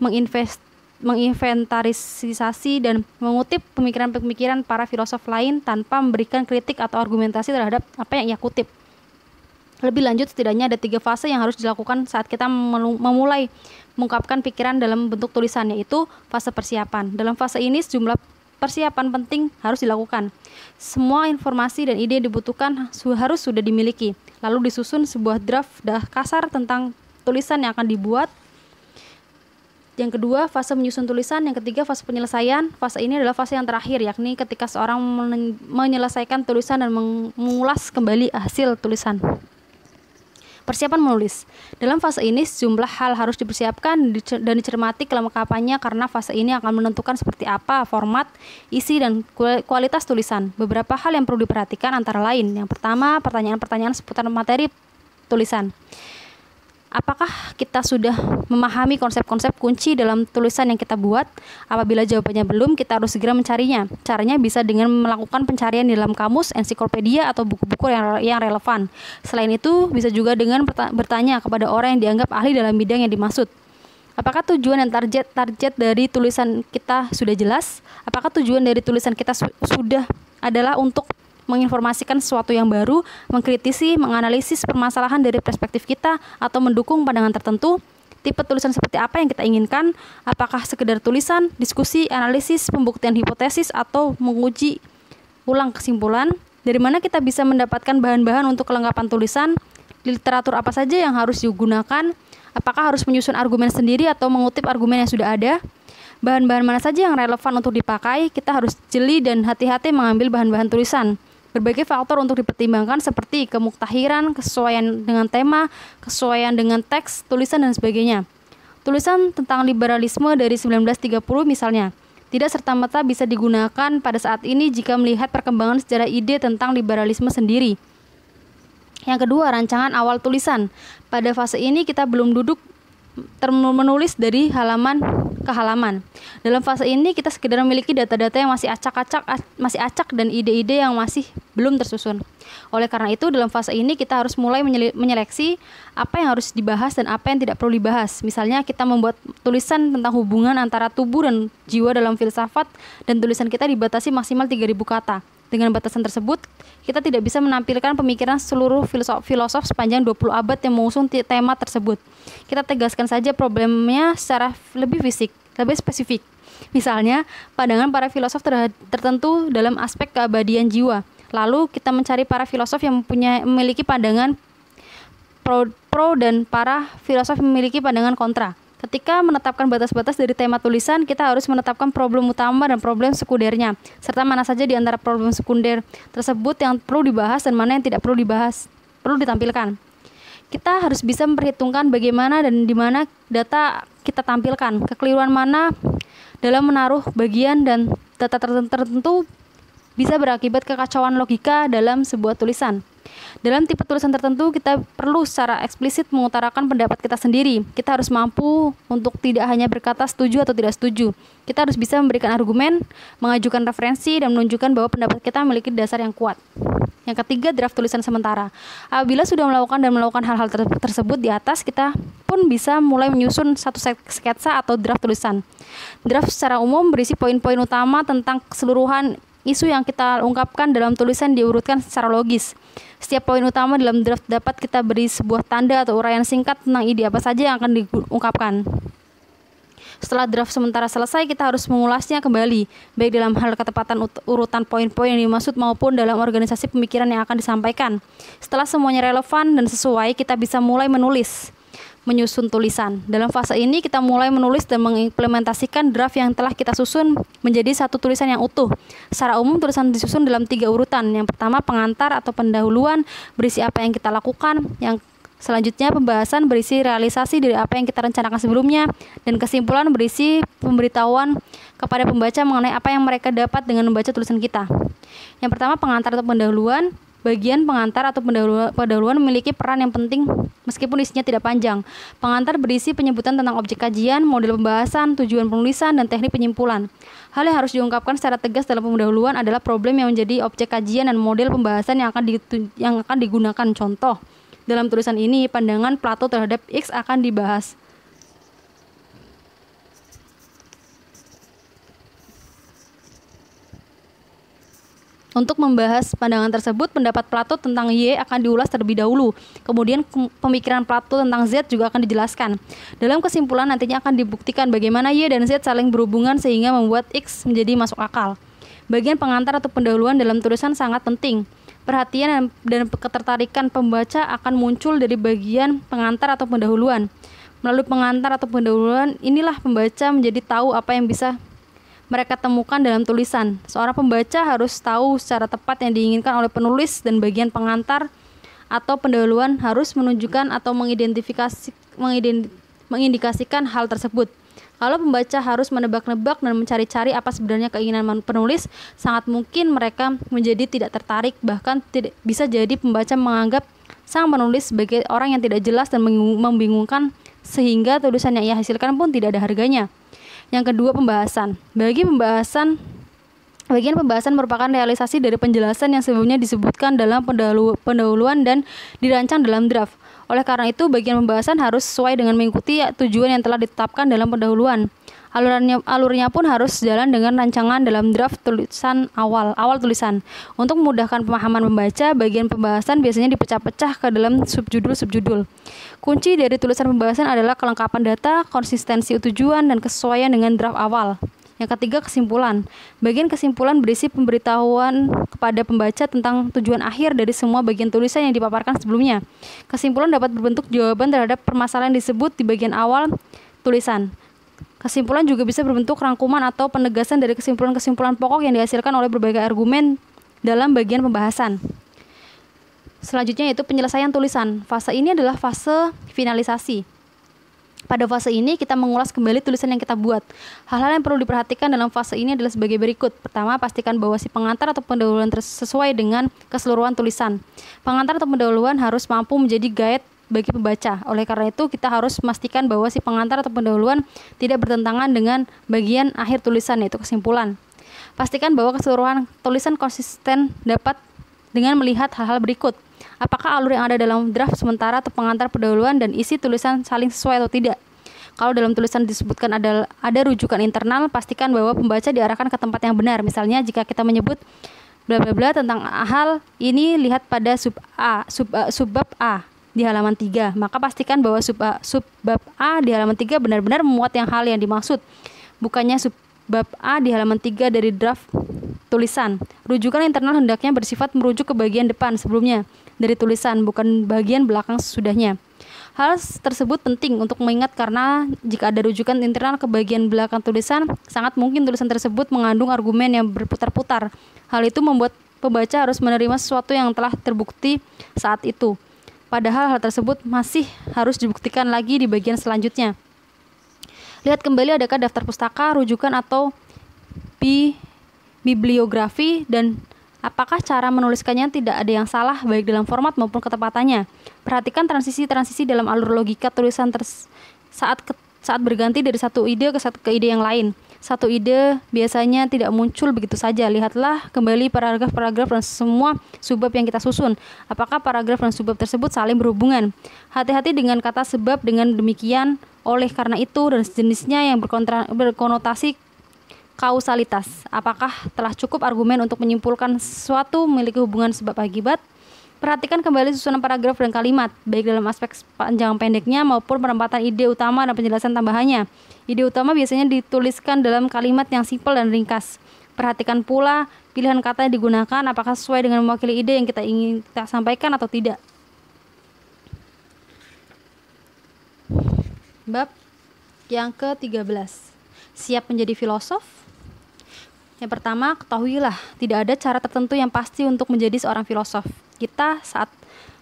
menginvest, menginventarisasi dan mengutip pemikiran-pemikiran para filosof lain tanpa memberikan kritik atau argumentasi terhadap apa yang ia kutip. Lebih lanjut, setidaknya ada tiga fase yang harus dilakukan saat kita memulai mengungkapkan pikiran dalam bentuk tulisan, yaitu fase persiapan. Dalam fase ini, sejumlah persiapan penting harus dilakukan. Semua informasi dan ide yang dibutuhkan harus sudah dimiliki. Lalu disusun sebuah draft dah kasar tentang tulisan yang akan dibuat. Yang kedua, fase menyusun tulisan. Yang ketiga, fase penyelesaian. Fase ini adalah fase yang terakhir, yakni ketika seorang menyelesaikan tulisan dan mengulas kembali hasil tulisan. Persiapan menulis. Dalam fase ini sejumlah hal harus dipersiapkan dan dicermati kelengkapannya karena fase ini akan menentukan seperti apa format, isi dan kualitas tulisan. Beberapa hal yang perlu diperhatikan antara lain. Yang pertama, pertanyaan-pertanyaan seputar materi tulisan. Apakah kita sudah memahami konsep-konsep kunci dalam tulisan yang kita buat? Apabila jawabannya belum, kita harus segera mencarinya. Caranya bisa dengan melakukan pencarian di dalam kamus, ensiklopedia, atau buku-buku yang, yang relevan. Selain itu, bisa juga dengan bertanya kepada orang yang dianggap ahli dalam bidang yang dimaksud. Apakah tujuan dan target target dari tulisan kita sudah jelas? Apakah tujuan dari tulisan kita su sudah adalah untuk menginformasikan sesuatu yang baru, mengkritisi, menganalisis permasalahan dari perspektif kita atau mendukung pandangan tertentu, tipe tulisan seperti apa yang kita inginkan, apakah sekedar tulisan, diskusi, analisis, pembuktian hipotesis atau menguji ulang kesimpulan, dari mana kita bisa mendapatkan bahan-bahan untuk kelengkapan tulisan, literatur apa saja yang harus digunakan, apakah harus menyusun argumen sendiri atau mengutip argumen yang sudah ada, bahan-bahan mana saja yang relevan untuk dipakai, kita harus jeli dan hati-hati mengambil bahan-bahan tulisan berbagai faktor untuk dipertimbangkan seperti kemuktahiran, kesesuaian dengan tema, kesesuaian dengan teks, tulisan dan sebagainya. Tulisan tentang liberalisme dari 1930 misalnya, tidak serta-merta bisa digunakan pada saat ini jika melihat perkembangan sejarah ide tentang liberalisme sendiri. Yang kedua, rancangan awal tulisan. Pada fase ini kita belum duduk menulis dari halaman ke halaman. Dalam fase ini kita sekedar memiliki data-data yang masih acak-acak masih acak dan ide-ide yang masih belum tersusun. Oleh karena itu dalam fase ini kita harus mulai menyeleksi apa yang harus dibahas dan apa yang tidak perlu dibahas. Misalnya kita membuat tulisan tentang hubungan antara tubuh dan jiwa dalam filsafat dan tulisan kita dibatasi maksimal 3000 kata. Dengan batasan tersebut, kita tidak bisa menampilkan pemikiran seluruh filosof, filosof sepanjang 20 abad yang mengusung tema tersebut. Kita tegaskan saja problemnya secara lebih fisik, lebih spesifik. Misalnya, pandangan para filosof tertentu dalam aspek keabadian jiwa. Lalu kita mencari para filosof yang mempunyai memiliki pandangan pro, pro dan para filosof memiliki pandangan kontra. Ketika menetapkan batas-batas dari tema tulisan, kita harus menetapkan problem utama dan problem sekundernya, serta mana saja di antara problem sekunder tersebut yang perlu dibahas dan mana yang tidak perlu dibahas, perlu ditampilkan. Kita harus bisa memperhitungkan bagaimana dan di mana data kita tampilkan, kekeliruan mana dalam menaruh bagian dan data tertentu bisa berakibat kekacauan logika dalam sebuah tulisan. Dalam tipe tulisan tertentu, kita perlu secara eksplisit mengutarakan pendapat kita sendiri. Kita harus mampu untuk tidak hanya berkata setuju atau tidak setuju. Kita harus bisa memberikan argumen, mengajukan referensi, dan menunjukkan bahwa pendapat kita memiliki dasar yang kuat. Yang ketiga, draft tulisan sementara. Apabila sudah melakukan dan melakukan hal-hal tersebut di atas, kita pun bisa mulai menyusun satu sketsa atau draft tulisan. Draft secara umum berisi poin-poin utama tentang keseluruhan isu yang kita ungkapkan dalam tulisan diurutkan secara logis. Setiap poin utama dalam draft dapat kita beri sebuah tanda atau uraian singkat tentang ide apa saja yang akan diungkapkan. Setelah draft sementara selesai, kita harus mengulasnya kembali, baik dalam hal ketepatan urutan poin-poin yang dimaksud maupun dalam organisasi pemikiran yang akan disampaikan. Setelah semuanya relevan dan sesuai, kita bisa mulai menulis menyusun tulisan. Dalam fase ini kita mulai menulis dan mengimplementasikan draft yang telah kita susun menjadi satu tulisan yang utuh. Secara umum tulisan disusun dalam tiga urutan. Yang pertama pengantar atau pendahuluan berisi apa yang kita lakukan, yang Selanjutnya pembahasan berisi realisasi dari apa yang kita rencanakan sebelumnya dan kesimpulan berisi pemberitahuan kepada pembaca mengenai apa yang mereka dapat dengan membaca tulisan kita. Yang pertama pengantar atau pendahuluan Bagian pengantar atau pendahuluan, memiliki peran yang penting meskipun isinya tidak panjang. Pengantar berisi penyebutan tentang objek kajian, model pembahasan, tujuan penulisan, dan teknik penyimpulan. Hal yang harus diungkapkan secara tegas dalam pendahuluan adalah problem yang menjadi objek kajian dan model pembahasan yang akan, yang akan digunakan. Contoh, dalam tulisan ini, pandangan Plato terhadap X akan dibahas. Untuk membahas pandangan tersebut, pendapat Plato tentang Y akan diulas terlebih dahulu. Kemudian pemikiran Plato tentang Z juga akan dijelaskan. Dalam kesimpulan nantinya akan dibuktikan bagaimana Y dan Z saling berhubungan sehingga membuat X menjadi masuk akal. Bagian pengantar atau pendahuluan dalam tulisan sangat penting. Perhatian dan, ketertarikan pembaca akan muncul dari bagian pengantar atau pendahuluan. Melalui pengantar atau pendahuluan, inilah pembaca menjadi tahu apa yang bisa mereka temukan dalam tulisan. Seorang pembaca harus tahu secara tepat yang diinginkan oleh penulis dan bagian pengantar atau pendahuluan harus menunjukkan atau mengidentifikasi mengindikasikan hal tersebut. Kalau pembaca harus menebak-nebak dan mencari-cari apa sebenarnya keinginan penulis, sangat mungkin mereka menjadi tidak tertarik, bahkan tidak bisa jadi pembaca menganggap sang penulis sebagai orang yang tidak jelas dan membingungkan sehingga tulisan yang ia hasilkan pun tidak ada harganya. Yang kedua pembahasan. Bagi pembahasan Bagian pembahasan merupakan realisasi dari penjelasan yang sebelumnya disebutkan dalam pendahuluan dan dirancang dalam draft. Oleh karena itu, bagian pembahasan harus sesuai dengan mengikuti tujuan yang telah ditetapkan dalam pendahuluan. Alurnya, alurnya pun harus sejalan dengan rancangan dalam draft tulisan awal, awal tulisan. Untuk memudahkan pemahaman pembaca, bagian pembahasan biasanya dipecah-pecah ke dalam subjudul-subjudul. Kunci dari tulisan pembahasan adalah kelengkapan data, konsistensi tujuan, dan kesesuaian dengan draft awal. Yang ketiga, kesimpulan. Bagian kesimpulan berisi pemberitahuan kepada pembaca tentang tujuan akhir dari semua bagian tulisan yang dipaparkan sebelumnya. Kesimpulan dapat berbentuk jawaban terhadap permasalahan yang disebut di bagian awal tulisan. Kesimpulan juga bisa berbentuk rangkuman atau penegasan dari kesimpulan-kesimpulan pokok yang dihasilkan oleh berbagai argumen dalam bagian pembahasan. Selanjutnya yaitu penyelesaian tulisan. Fase ini adalah fase finalisasi. Pada fase ini kita mengulas kembali tulisan yang kita buat. Hal-hal yang perlu diperhatikan dalam fase ini adalah sebagai berikut. Pertama, pastikan bahwa si pengantar atau pendahuluan sesuai dengan keseluruhan tulisan. Pengantar atau pendahuluan harus mampu menjadi guide bagi pembaca. Oleh karena itu, kita harus memastikan bahwa si pengantar atau pendahuluan tidak bertentangan dengan bagian akhir tulisan yaitu kesimpulan. Pastikan bahwa keseluruhan tulisan konsisten dapat dengan melihat hal-hal berikut. Apakah alur yang ada dalam draft sementara atau pengantar pendahuluan dan isi tulisan saling sesuai atau tidak? Kalau dalam tulisan disebutkan ada ada rujukan internal, pastikan bahwa pembaca diarahkan ke tempat yang benar. Misalnya jika kita menyebut bla bla bla tentang hal ini lihat pada sub A, sub A, eh, subbab A di halaman 3, maka pastikan bahwa subbab sub A di halaman 3 benar-benar memuat yang hal yang dimaksud. Bukannya sub subbab A di halaman 3 dari draft tulisan. Rujukan internal hendaknya bersifat merujuk ke bagian depan sebelumnya dari tulisan, bukan bagian belakang sesudahnya. Hal tersebut penting untuk mengingat karena jika ada rujukan internal ke bagian belakang tulisan, sangat mungkin tulisan tersebut mengandung argumen yang berputar-putar. Hal itu membuat pembaca harus menerima sesuatu yang telah terbukti saat itu. Padahal hal tersebut masih harus dibuktikan lagi di bagian selanjutnya. Lihat kembali adakah daftar pustaka, rujukan atau bi bibliografi dan apakah cara menuliskannya tidak ada yang salah baik dalam format maupun ketepatannya. Perhatikan transisi-transisi dalam alur logika tulisan saat saat berganti dari satu ide ke satu ke ide yang lain. Satu ide biasanya tidak muncul begitu saja. Lihatlah kembali paragraf-paragraf dan semua subbab yang kita susun. Apakah paragraf dan subbab tersebut saling berhubungan? Hati-hati dengan kata sebab dengan demikian, oleh karena itu dan sejenisnya yang berkontra, berkonotasi kausalitas. Apakah telah cukup argumen untuk menyimpulkan sesuatu memiliki hubungan sebab akibat? Perhatikan kembali susunan paragraf dan kalimat, baik dalam aspek panjang pendeknya maupun penempatan ide utama dan penjelasan tambahannya. Ide utama biasanya dituliskan dalam kalimat yang simpel dan ringkas. Perhatikan pula pilihan kata yang digunakan apakah sesuai dengan mewakili ide yang kita ingin kita sampaikan atau tidak. Bab yang ke-13. Siap menjadi filosof? Yang pertama, ketahuilah tidak ada cara tertentu yang pasti untuk menjadi seorang filosof. Kita saat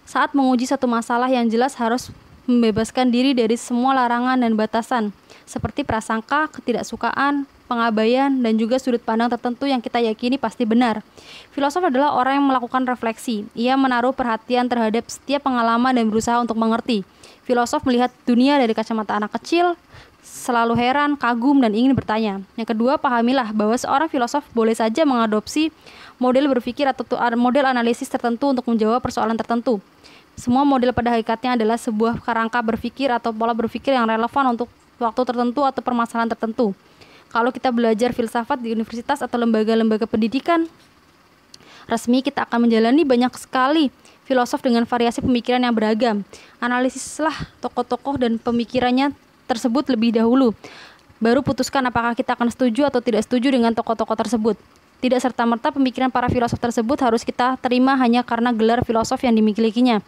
saat menguji satu masalah yang jelas harus membebaskan diri dari semua larangan dan batasan, seperti prasangka, ketidaksukaan, pengabaian, dan juga sudut pandang tertentu yang kita yakini pasti benar. Filosof adalah orang yang melakukan refleksi. Ia menaruh perhatian terhadap setiap pengalaman dan berusaha untuk mengerti. Filosof melihat dunia dari kacamata anak kecil, selalu heran, kagum, dan ingin bertanya. Yang kedua, pahamilah bahwa seorang filosof boleh saja mengadopsi model berpikir atau model analisis tertentu untuk menjawab persoalan tertentu. Semua model pada hakikatnya adalah sebuah kerangka berpikir atau pola berpikir yang relevan untuk waktu tertentu atau permasalahan tertentu. Kalau kita belajar filsafat di universitas atau lembaga-lembaga pendidikan, resmi kita akan menjalani banyak sekali filosof dengan variasi pemikiran yang beragam. Analisislah tokoh-tokoh dan pemikirannya tersebut lebih dahulu. Baru putuskan apakah kita akan setuju atau tidak setuju dengan tokoh-tokoh tersebut. Tidak serta-merta pemikiran para filosof tersebut harus kita terima hanya karena gelar filosof yang dimilikinya.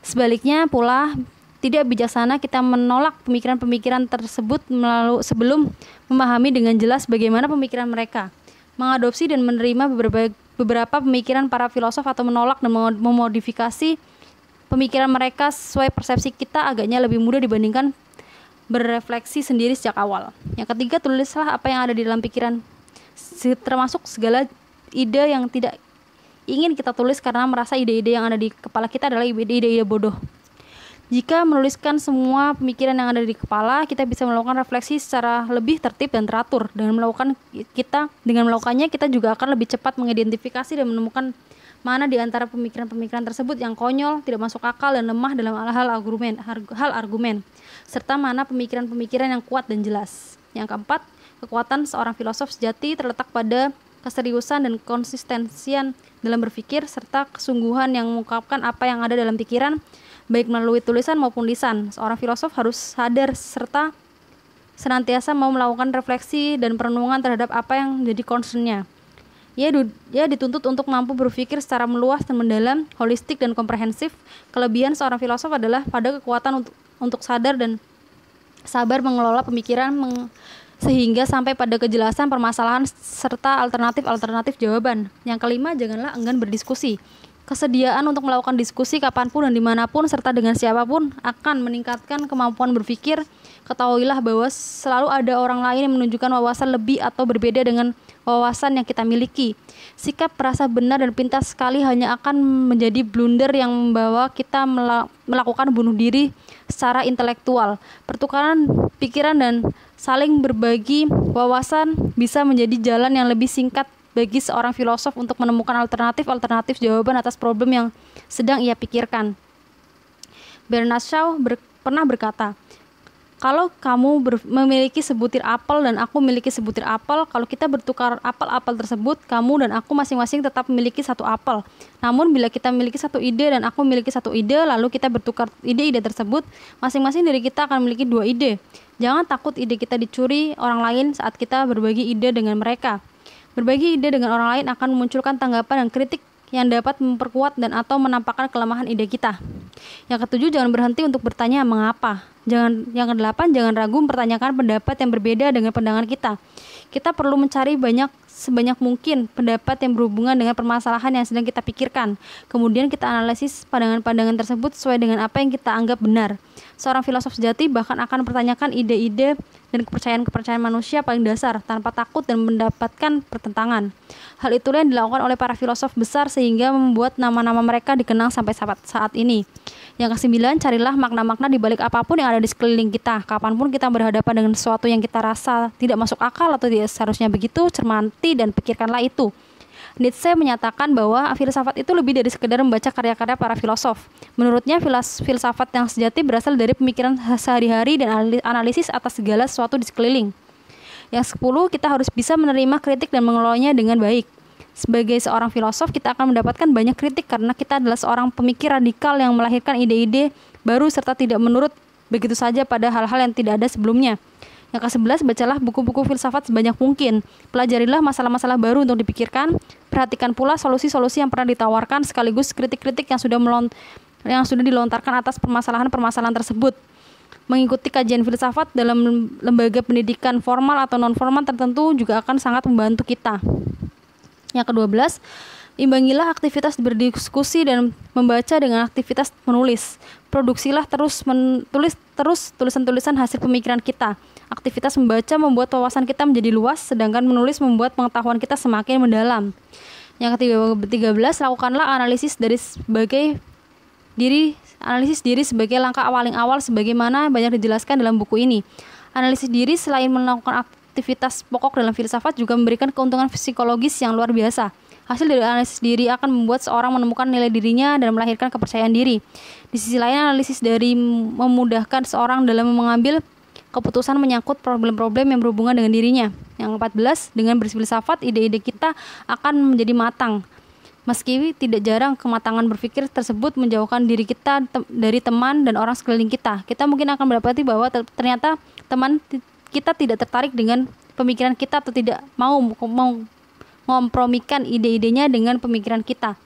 Sebaliknya pula, tidak bijaksana kita menolak pemikiran-pemikiran tersebut melalui sebelum memahami dengan jelas bagaimana pemikiran mereka. Mengadopsi dan menerima beberapa, beberapa pemikiran para filosof atau menolak dan memodifikasi pemikiran mereka sesuai persepsi kita agaknya lebih mudah dibandingkan berefleksi sendiri sejak awal. Yang ketiga, tulislah apa yang ada di dalam pikiran, termasuk segala ide yang tidak ingin kita tulis karena merasa ide-ide yang ada di kepala kita adalah ide-ide bodoh. Jika menuliskan semua pemikiran yang ada di kepala, kita bisa melakukan refleksi secara lebih tertib dan teratur. Dengan melakukan kita dengan melakukannya kita juga akan lebih cepat mengidentifikasi dan menemukan mana di antara pemikiran-pemikiran tersebut yang konyol, tidak masuk akal dan lemah dalam hal-hal argumen, hal argumen serta mana pemikiran-pemikiran yang kuat dan jelas. Yang keempat, kekuatan seorang filosof sejati terletak pada keseriusan dan konsistensian dalam berpikir serta kesungguhan yang mengungkapkan apa yang ada dalam pikiran baik melalui tulisan maupun lisan. Seorang filosof harus sadar serta senantiasa mau melakukan refleksi dan perenungan terhadap apa yang menjadi concernnya. Ia, du- ia dituntut untuk mampu berpikir secara meluas dan mendalam, holistik dan komprehensif. Kelebihan seorang filosof adalah pada kekuatan untuk, untuk sadar dan sabar mengelola pemikiran meng- sehingga sampai pada kejelasan permasalahan serta alternatif-alternatif jawaban. Yang kelima, janganlah enggan berdiskusi. Kesediaan untuk melakukan diskusi kapanpun dan dimanapun serta dengan siapapun akan meningkatkan kemampuan berpikir. Ketahuilah bahwa selalu ada orang lain yang menunjukkan wawasan lebih atau berbeda dengan wawasan yang kita miliki. Sikap merasa benar dan pintas sekali hanya akan menjadi blunder yang membawa kita melakukan bunuh diri secara intelektual. Pertukaran pikiran dan saling berbagi wawasan bisa menjadi jalan yang lebih singkat bagi seorang filosof untuk menemukan alternatif-alternatif jawaban atas problem yang sedang ia pikirkan. Bernard Shaw ber pernah berkata, kalau kamu memiliki sebutir apel dan aku memiliki sebutir apel, kalau kita bertukar apel-apel tersebut, kamu dan aku masing-masing tetap memiliki satu apel. Namun bila kita memiliki satu ide dan aku memiliki satu ide, lalu kita bertukar ide-ide tersebut, masing-masing dari kita akan memiliki dua ide. Jangan takut ide kita dicuri orang lain saat kita berbagi ide dengan mereka. Berbagi ide dengan orang lain akan memunculkan tanggapan dan kritik yang dapat memperkuat dan atau menampakkan kelemahan ide kita. Yang ketujuh, jangan berhenti untuk bertanya mengapa. Jangan yang kedelapan, jangan ragu mempertanyakan pendapat yang berbeda dengan pandangan kita. Kita perlu mencari banyak sebanyak mungkin pendapat yang berhubungan dengan permasalahan yang sedang kita pikirkan. Kemudian kita analisis pandangan-pandangan tersebut sesuai dengan apa yang kita anggap benar. Seorang filosof sejati bahkan akan mempertanyakan ide-ide dan kepercayaan-kepercayaan manusia paling dasar tanpa takut dan mendapatkan pertentangan. Hal itu yang dilakukan oleh para filosof besar sehingga membuat nama-nama mereka dikenang sampai saat ini. Yang kesembilan, carilah makna-makna di balik apapun yang ada di sekeliling kita. Kapanpun kita berhadapan dengan sesuatu yang kita rasa tidak masuk akal atau tidak seharusnya begitu, cermati dan pikirkanlah itu. Nietzsche menyatakan bahwa filsafat itu lebih dari sekedar membaca karya-karya para filosof. Menurutnya, filsafat yang sejati berasal dari pemikiran sehari-hari dan analisis atas segala sesuatu di sekeliling. Yang sepuluh, kita harus bisa menerima kritik dan mengelolanya dengan baik. Sebagai seorang filosof, kita akan mendapatkan banyak kritik karena kita adalah seorang pemikir radikal yang melahirkan ide-ide baru serta tidak menurut begitu saja pada hal-hal yang tidak ada sebelumnya. Yang ke-11, bacalah buku-buku filsafat sebanyak mungkin. Pelajarilah masalah-masalah baru untuk dipikirkan. Perhatikan pula solusi-solusi yang pernah ditawarkan sekaligus kritik-kritik yang sudah melon yang sudah dilontarkan atas permasalahan-permasalahan tersebut. Mengikuti kajian filsafat dalam lembaga pendidikan formal atau non formal tertentu juga akan sangat membantu kita. Yang ke-12, Imbangilah aktivitas berdiskusi dan membaca dengan aktivitas menulis. Produksilah terus menulis terus tulisan-tulisan hasil pemikiran kita. Aktivitas membaca membuat wawasan kita menjadi luas, sedangkan menulis membuat pengetahuan kita semakin mendalam. Yang ketiga, belas, lakukanlah analisis dari sebagai diri analisis diri sebagai langkah paling awal sebagaimana banyak dijelaskan dalam buku ini. Analisis diri selain melakukan aktivitas pokok dalam filsafat juga memberikan keuntungan psikologis yang luar biasa. Hasil dari analisis diri akan membuat seorang menemukan nilai dirinya dan melahirkan kepercayaan diri. Di sisi lain, analisis dari memudahkan seorang dalam mengambil keputusan menyangkut problem-problem yang berhubungan dengan dirinya. Yang 14, dengan bersifat ide-ide kita akan menjadi matang. Meski tidak jarang kematangan berpikir tersebut menjauhkan diri kita te dari teman dan orang sekeliling kita. Kita mungkin akan mendapati bahwa ternyata teman kita tidak tertarik dengan pemikiran kita atau tidak mau mau ngompromikan ide-idenya dengan pemikiran kita.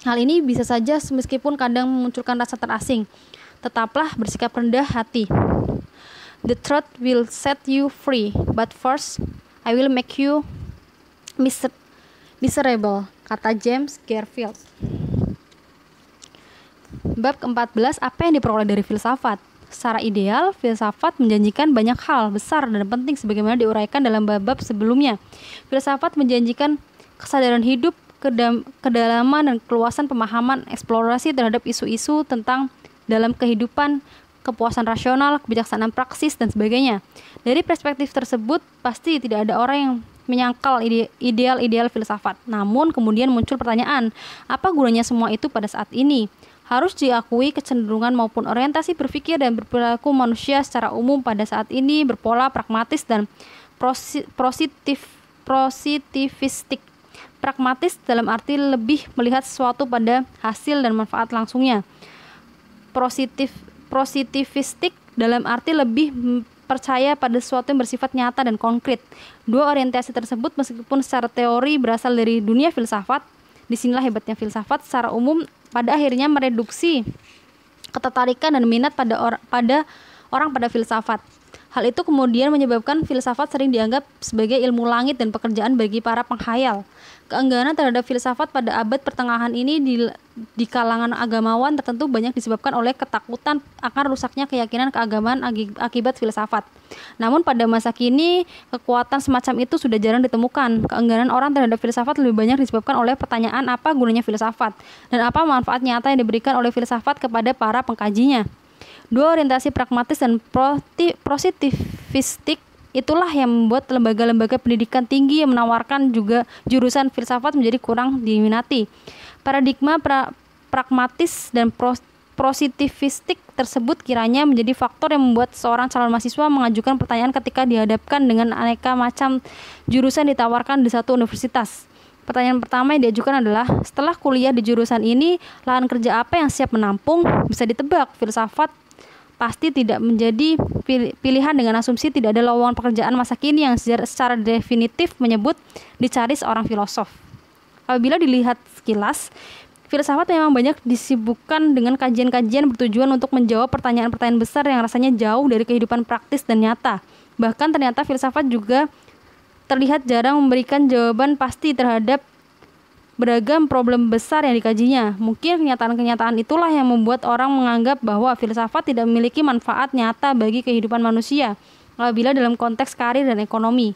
Hal ini bisa saja meskipun kadang memunculkan rasa terasing. Tetaplah bersikap rendah hati. The truth will set you free, but first I will make you miser miserable, kata James Garfield. Bab ke-14, apa yang diperoleh dari filsafat? Secara ideal, filsafat menjanjikan banyak hal besar dan penting sebagaimana diuraikan dalam bab-bab sebelumnya. Filsafat menjanjikan kesadaran hidup, kedam, kedalaman dan keluasan pemahaman eksplorasi terhadap isu-isu tentang dalam kehidupan, kepuasan rasional, kebijaksanaan praksis, dan sebagainya. Dari perspektif tersebut, pasti tidak ada orang yang menyangkal ideal-ideal filsafat. Namun kemudian muncul pertanyaan, apa gunanya semua itu pada saat ini? Harus diakui kecenderungan maupun orientasi berpikir dan berperilaku manusia secara umum pada saat ini berpola pragmatis dan positif prositivistik pragmatis dalam arti lebih melihat sesuatu pada hasil dan manfaat langsungnya. Positif positivistik dalam arti lebih percaya pada sesuatu yang bersifat nyata dan konkret. Dua orientasi tersebut meskipun secara teori berasal dari dunia filsafat, disinilah hebatnya filsafat secara umum pada akhirnya mereduksi ketertarikan dan minat pada or pada orang pada filsafat. Hal itu kemudian menyebabkan filsafat sering dianggap sebagai ilmu langit dan pekerjaan bagi para penghayal. Keengganan terhadap filsafat pada abad pertengahan ini di, di kalangan agamawan tertentu banyak disebabkan oleh ketakutan akan rusaknya keyakinan keagamaan akibat filsafat. Namun pada masa kini, kekuatan semacam itu sudah jarang ditemukan. Keengganan orang terhadap filsafat lebih banyak disebabkan oleh pertanyaan apa gunanya filsafat dan apa manfaat nyata yang diberikan oleh filsafat kepada para pengkajinya. Dua orientasi pragmatis dan positivistik itulah yang membuat lembaga-lembaga pendidikan tinggi yang menawarkan juga jurusan filsafat menjadi kurang diminati. Paradigma pra pragmatis dan pros positivistik tersebut kiranya menjadi faktor yang membuat seorang calon mahasiswa mengajukan pertanyaan ketika dihadapkan dengan aneka macam jurusan ditawarkan di satu universitas. Pertanyaan pertama yang diajukan adalah, setelah kuliah di jurusan ini, lahan kerja apa yang siap menampung? Bisa ditebak, filsafat pasti tidak menjadi pilihan dengan asumsi tidak ada lowongan pekerjaan masa kini yang secara definitif menyebut dicari seorang filosof. Apabila dilihat sekilas, filsafat memang banyak disibukkan dengan kajian-kajian bertujuan untuk menjawab pertanyaan-pertanyaan besar yang rasanya jauh dari kehidupan praktis dan nyata. Bahkan ternyata filsafat juga terlihat jarang memberikan jawaban pasti terhadap beragam problem besar yang dikajinya. Mungkin kenyataan-kenyataan itulah yang membuat orang menganggap bahwa filsafat tidak memiliki manfaat nyata bagi kehidupan manusia apabila dalam konteks karir dan ekonomi.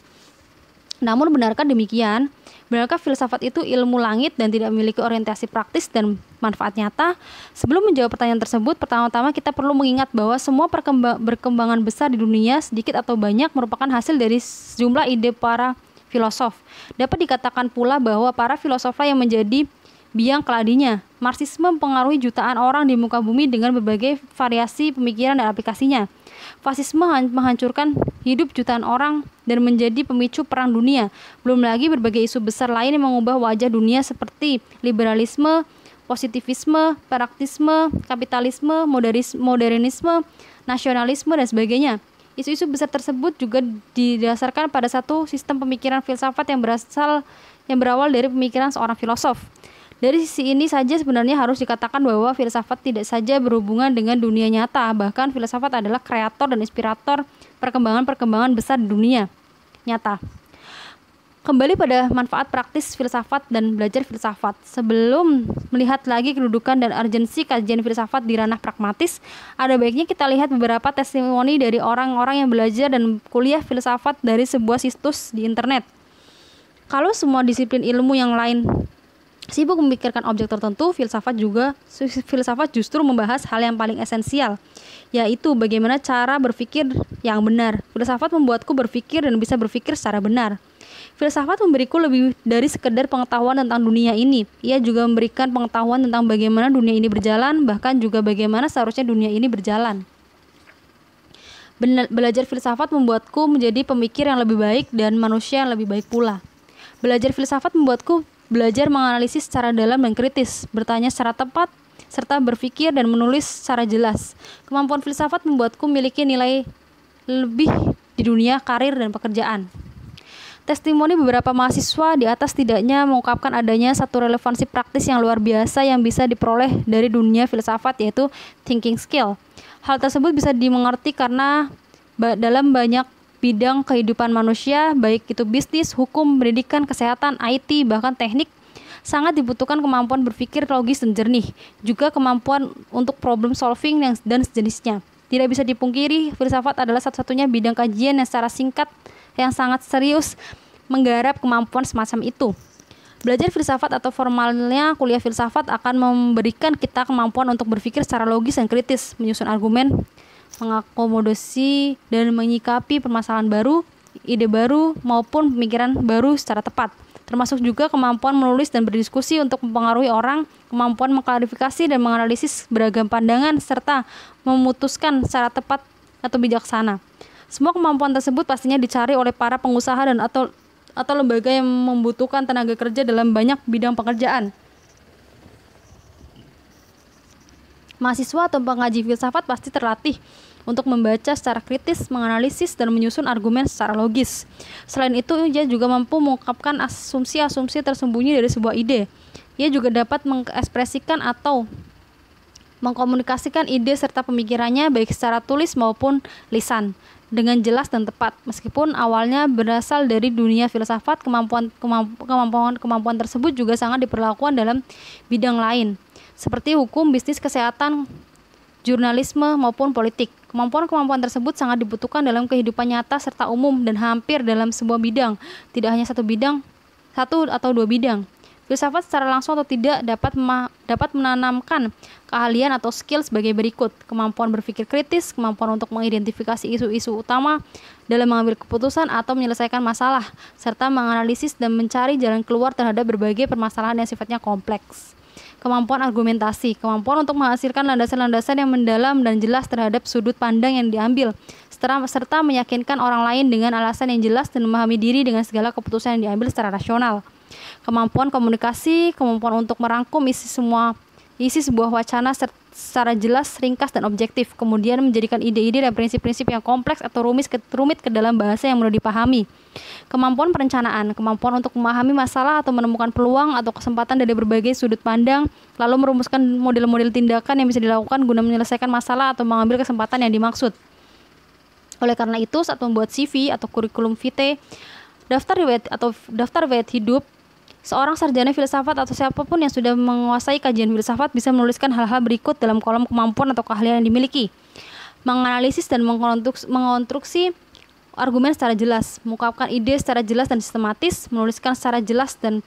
Namun benarkah demikian? Benarkah filsafat itu ilmu langit dan tidak memiliki orientasi praktis dan manfaat nyata? Sebelum menjawab pertanyaan tersebut, pertama-tama kita perlu mengingat bahwa semua perkembangan besar di dunia sedikit atau banyak merupakan hasil dari sejumlah ide para filosof. Dapat dikatakan pula bahwa para filosoflah yang menjadi biang keladinya. Marxisme mempengaruhi jutaan orang di muka bumi dengan berbagai variasi pemikiran dan aplikasinya. Fasisme menghancurkan hidup jutaan orang dan menjadi pemicu perang dunia. Belum lagi berbagai isu besar lain yang mengubah wajah dunia seperti liberalisme, positivisme, praktisme, kapitalisme, modernisme, nasionalisme, dan sebagainya. Isu-isu besar tersebut juga didasarkan pada satu sistem pemikiran filsafat yang berasal yang berawal dari pemikiran seorang filosof. Dari sisi ini saja sebenarnya harus dikatakan bahwa filsafat tidak saja berhubungan dengan dunia nyata, bahkan filsafat adalah kreator dan inspirator perkembangan-perkembangan besar di dunia nyata kembali pada manfaat praktis filsafat dan belajar filsafat. Sebelum melihat lagi kedudukan dan urgensi kajian filsafat di ranah pragmatis, ada baiknya kita lihat beberapa testimoni dari orang-orang yang belajar dan kuliah filsafat dari sebuah situs di internet. Kalau semua disiplin ilmu yang lain sibuk memikirkan objek tertentu, filsafat juga filsafat justru membahas hal yang paling esensial, yaitu bagaimana cara berpikir yang benar. Filsafat membuatku berpikir dan bisa berpikir secara benar. Filsafat memberiku lebih dari sekedar pengetahuan tentang dunia ini. Ia juga memberikan pengetahuan tentang bagaimana dunia ini berjalan, bahkan juga bagaimana seharusnya dunia ini berjalan. Belajar filsafat membuatku menjadi pemikir yang lebih baik dan manusia yang lebih baik pula. Belajar filsafat membuatku belajar menganalisis secara dalam dan kritis, bertanya secara tepat, serta berpikir dan menulis secara jelas. Kemampuan filsafat membuatku memiliki nilai lebih di dunia karir dan pekerjaan. Testimoni beberapa mahasiswa di atas tidaknya mengungkapkan adanya satu relevansi praktis yang luar biasa yang bisa diperoleh dari dunia filsafat yaitu thinking skill. Hal tersebut bisa dimengerti karena dalam banyak bidang kehidupan manusia, baik itu bisnis, hukum, pendidikan, kesehatan, IT, bahkan teknik, sangat dibutuhkan kemampuan berpikir logis dan jernih, juga kemampuan untuk problem solving dan sejenisnya. Tidak bisa dipungkiri, filsafat adalah satu-satunya bidang kajian yang secara singkat yang sangat serius menggarap kemampuan semacam itu. Belajar filsafat atau formalnya kuliah filsafat akan memberikan kita kemampuan untuk berpikir secara logis dan kritis, menyusun argumen, mengakomodasi dan menyikapi permasalahan baru, ide baru maupun pemikiran baru secara tepat. Termasuk juga kemampuan menulis dan berdiskusi untuk mempengaruhi orang, kemampuan mengklarifikasi dan menganalisis beragam pandangan serta memutuskan secara tepat atau bijaksana. Semua kemampuan tersebut pastinya dicari oleh para pengusaha dan atau atau lembaga yang membutuhkan tenaga kerja dalam banyak bidang pekerjaan. Mahasiswa atau pengaji filsafat pasti terlatih untuk membaca secara kritis, menganalisis, dan menyusun argumen secara logis. Selain itu, ia juga mampu mengungkapkan asumsi-asumsi tersembunyi dari sebuah ide. Ia juga dapat mengekspresikan atau mengkomunikasikan ide serta pemikirannya baik secara tulis maupun lisan dengan jelas dan tepat meskipun awalnya berasal dari dunia filsafat kemampuan kemampuan kemampuan tersebut juga sangat diperlakukan dalam bidang lain seperti hukum bisnis kesehatan jurnalisme maupun politik kemampuan-kemampuan tersebut sangat dibutuhkan dalam kehidupan nyata serta umum dan hampir dalam sebuah bidang tidak hanya satu bidang satu atau dua bidang Filsafat secara langsung atau tidak dapat dapat menanamkan keahlian atau skill sebagai berikut: kemampuan berpikir kritis, kemampuan untuk mengidentifikasi isu-isu utama dalam mengambil keputusan atau menyelesaikan masalah, serta menganalisis dan mencari jalan keluar terhadap berbagai permasalahan yang sifatnya kompleks. Kemampuan argumentasi, kemampuan untuk menghasilkan landasan-landasan yang mendalam dan jelas terhadap sudut pandang yang diambil, serta meyakinkan orang lain dengan alasan yang jelas dan memahami diri dengan segala keputusan yang diambil secara rasional Kemampuan komunikasi, kemampuan untuk merangkum isi semua isi sebuah wacana secara jelas, ringkas dan objektif, kemudian menjadikan ide-ide dan prinsip-prinsip yang kompleks atau rumit ke, rumit ke dalam bahasa yang mudah dipahami. Kemampuan perencanaan, kemampuan untuk memahami masalah atau menemukan peluang atau kesempatan dari berbagai sudut pandang, lalu merumuskan model-model tindakan yang bisa dilakukan guna menyelesaikan masalah atau mengambil kesempatan yang dimaksud. Oleh karena itu, saat membuat CV atau kurikulum vitae, daftar riwayat atau daftar riwayat hidup Seorang sarjana filsafat atau siapapun yang sudah menguasai kajian filsafat bisa menuliskan hal-hal berikut dalam kolom kemampuan atau keahlian yang dimiliki. Menganalisis dan mengkonstruksi argumen secara jelas, mengungkapkan ide secara jelas dan sistematis, menuliskan secara jelas dan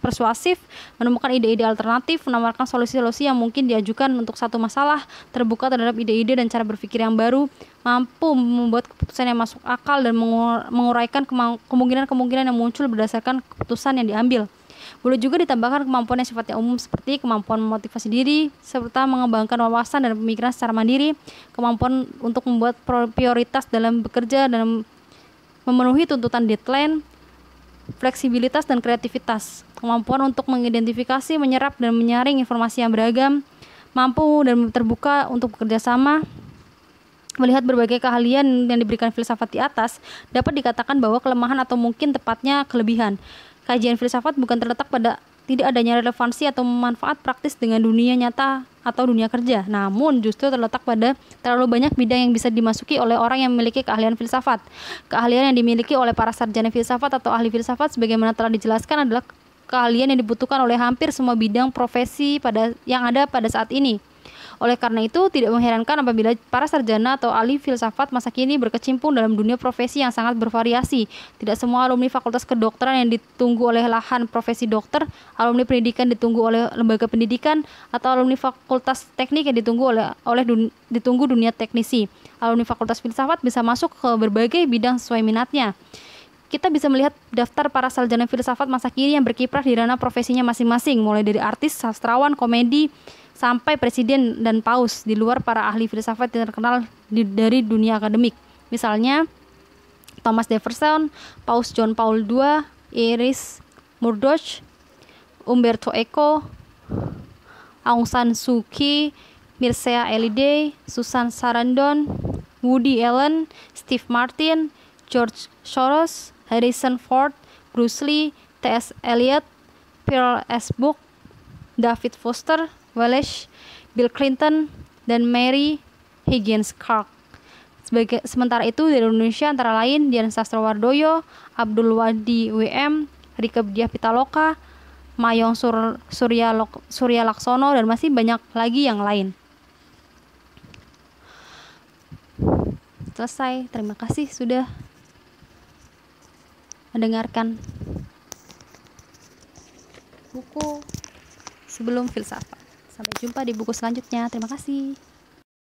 persuasif, menemukan ide-ide alternatif, menawarkan solusi-solusi yang mungkin diajukan untuk satu masalah, terbuka terhadap ide-ide dan cara berpikir yang baru, mampu membuat keputusan yang masuk akal dan menguraikan kemungkinan-kemungkinan yang muncul berdasarkan keputusan yang diambil. Boleh juga ditambahkan kemampuan yang sifatnya umum seperti kemampuan memotivasi diri, serta mengembangkan wawasan dan pemikiran secara mandiri, kemampuan untuk membuat prioritas dalam bekerja dan memenuhi tuntutan deadline, fleksibilitas dan kreativitas, kemampuan untuk mengidentifikasi, menyerap, dan menyaring informasi yang beragam, mampu dan terbuka untuk bekerja sama, melihat berbagai keahlian yang diberikan filsafat di atas, dapat dikatakan bahwa kelemahan atau mungkin tepatnya kelebihan. Kajian filsafat bukan terletak pada tidak adanya relevansi atau manfaat praktis dengan dunia nyata atau dunia kerja, namun justru terletak pada terlalu banyak bidang yang bisa dimasuki oleh orang yang memiliki keahlian filsafat. Keahlian yang dimiliki oleh para sarjana filsafat atau ahli filsafat sebagaimana telah dijelaskan adalah keahlian yang dibutuhkan oleh hampir semua bidang profesi pada yang ada pada saat ini. Oleh karena itu, tidak mengherankan apabila para sarjana atau ahli filsafat masa kini berkecimpung dalam dunia profesi yang sangat bervariasi. Tidak semua alumni Fakultas Kedokteran yang ditunggu oleh lahan profesi dokter, alumni pendidikan ditunggu oleh lembaga pendidikan, atau alumni Fakultas Teknik yang ditunggu oleh oleh dun, ditunggu dunia teknisi. Alumni Fakultas Filsafat bisa masuk ke berbagai bidang sesuai minatnya kita bisa melihat daftar para sarjana filsafat masa kini yang berkiprah di ranah profesinya masing-masing, mulai dari artis, sastrawan, komedi, sampai presiden dan paus di luar para ahli filsafat yang terkenal di, dari dunia akademik. Misalnya Thomas Jefferson, Paus John Paul II, Iris Murdoch, Umberto Eco, Aung San Suu Kyi, Mircea Eliade, Susan Sarandon, Woody Allen, Steve Martin, George Soros, Harrison Ford, Bruce Lee, T.S. Eliot, Pearl S. Book, David Foster, Wallace, Bill Clinton, dan Mary Higgins Clark. Sebagai, sementara itu dari Indonesia antara lain Dian Sastrowardoyo, Abdul Wadi WM, Rike Diah Pitaloka, Mayong Sur, Surya, Lok, Surya Laksono, dan masih banyak lagi yang lain. Selesai, terima kasih sudah mendengarkan buku sebelum filsafat. Sampai jumpa di buku selanjutnya. Terima kasih.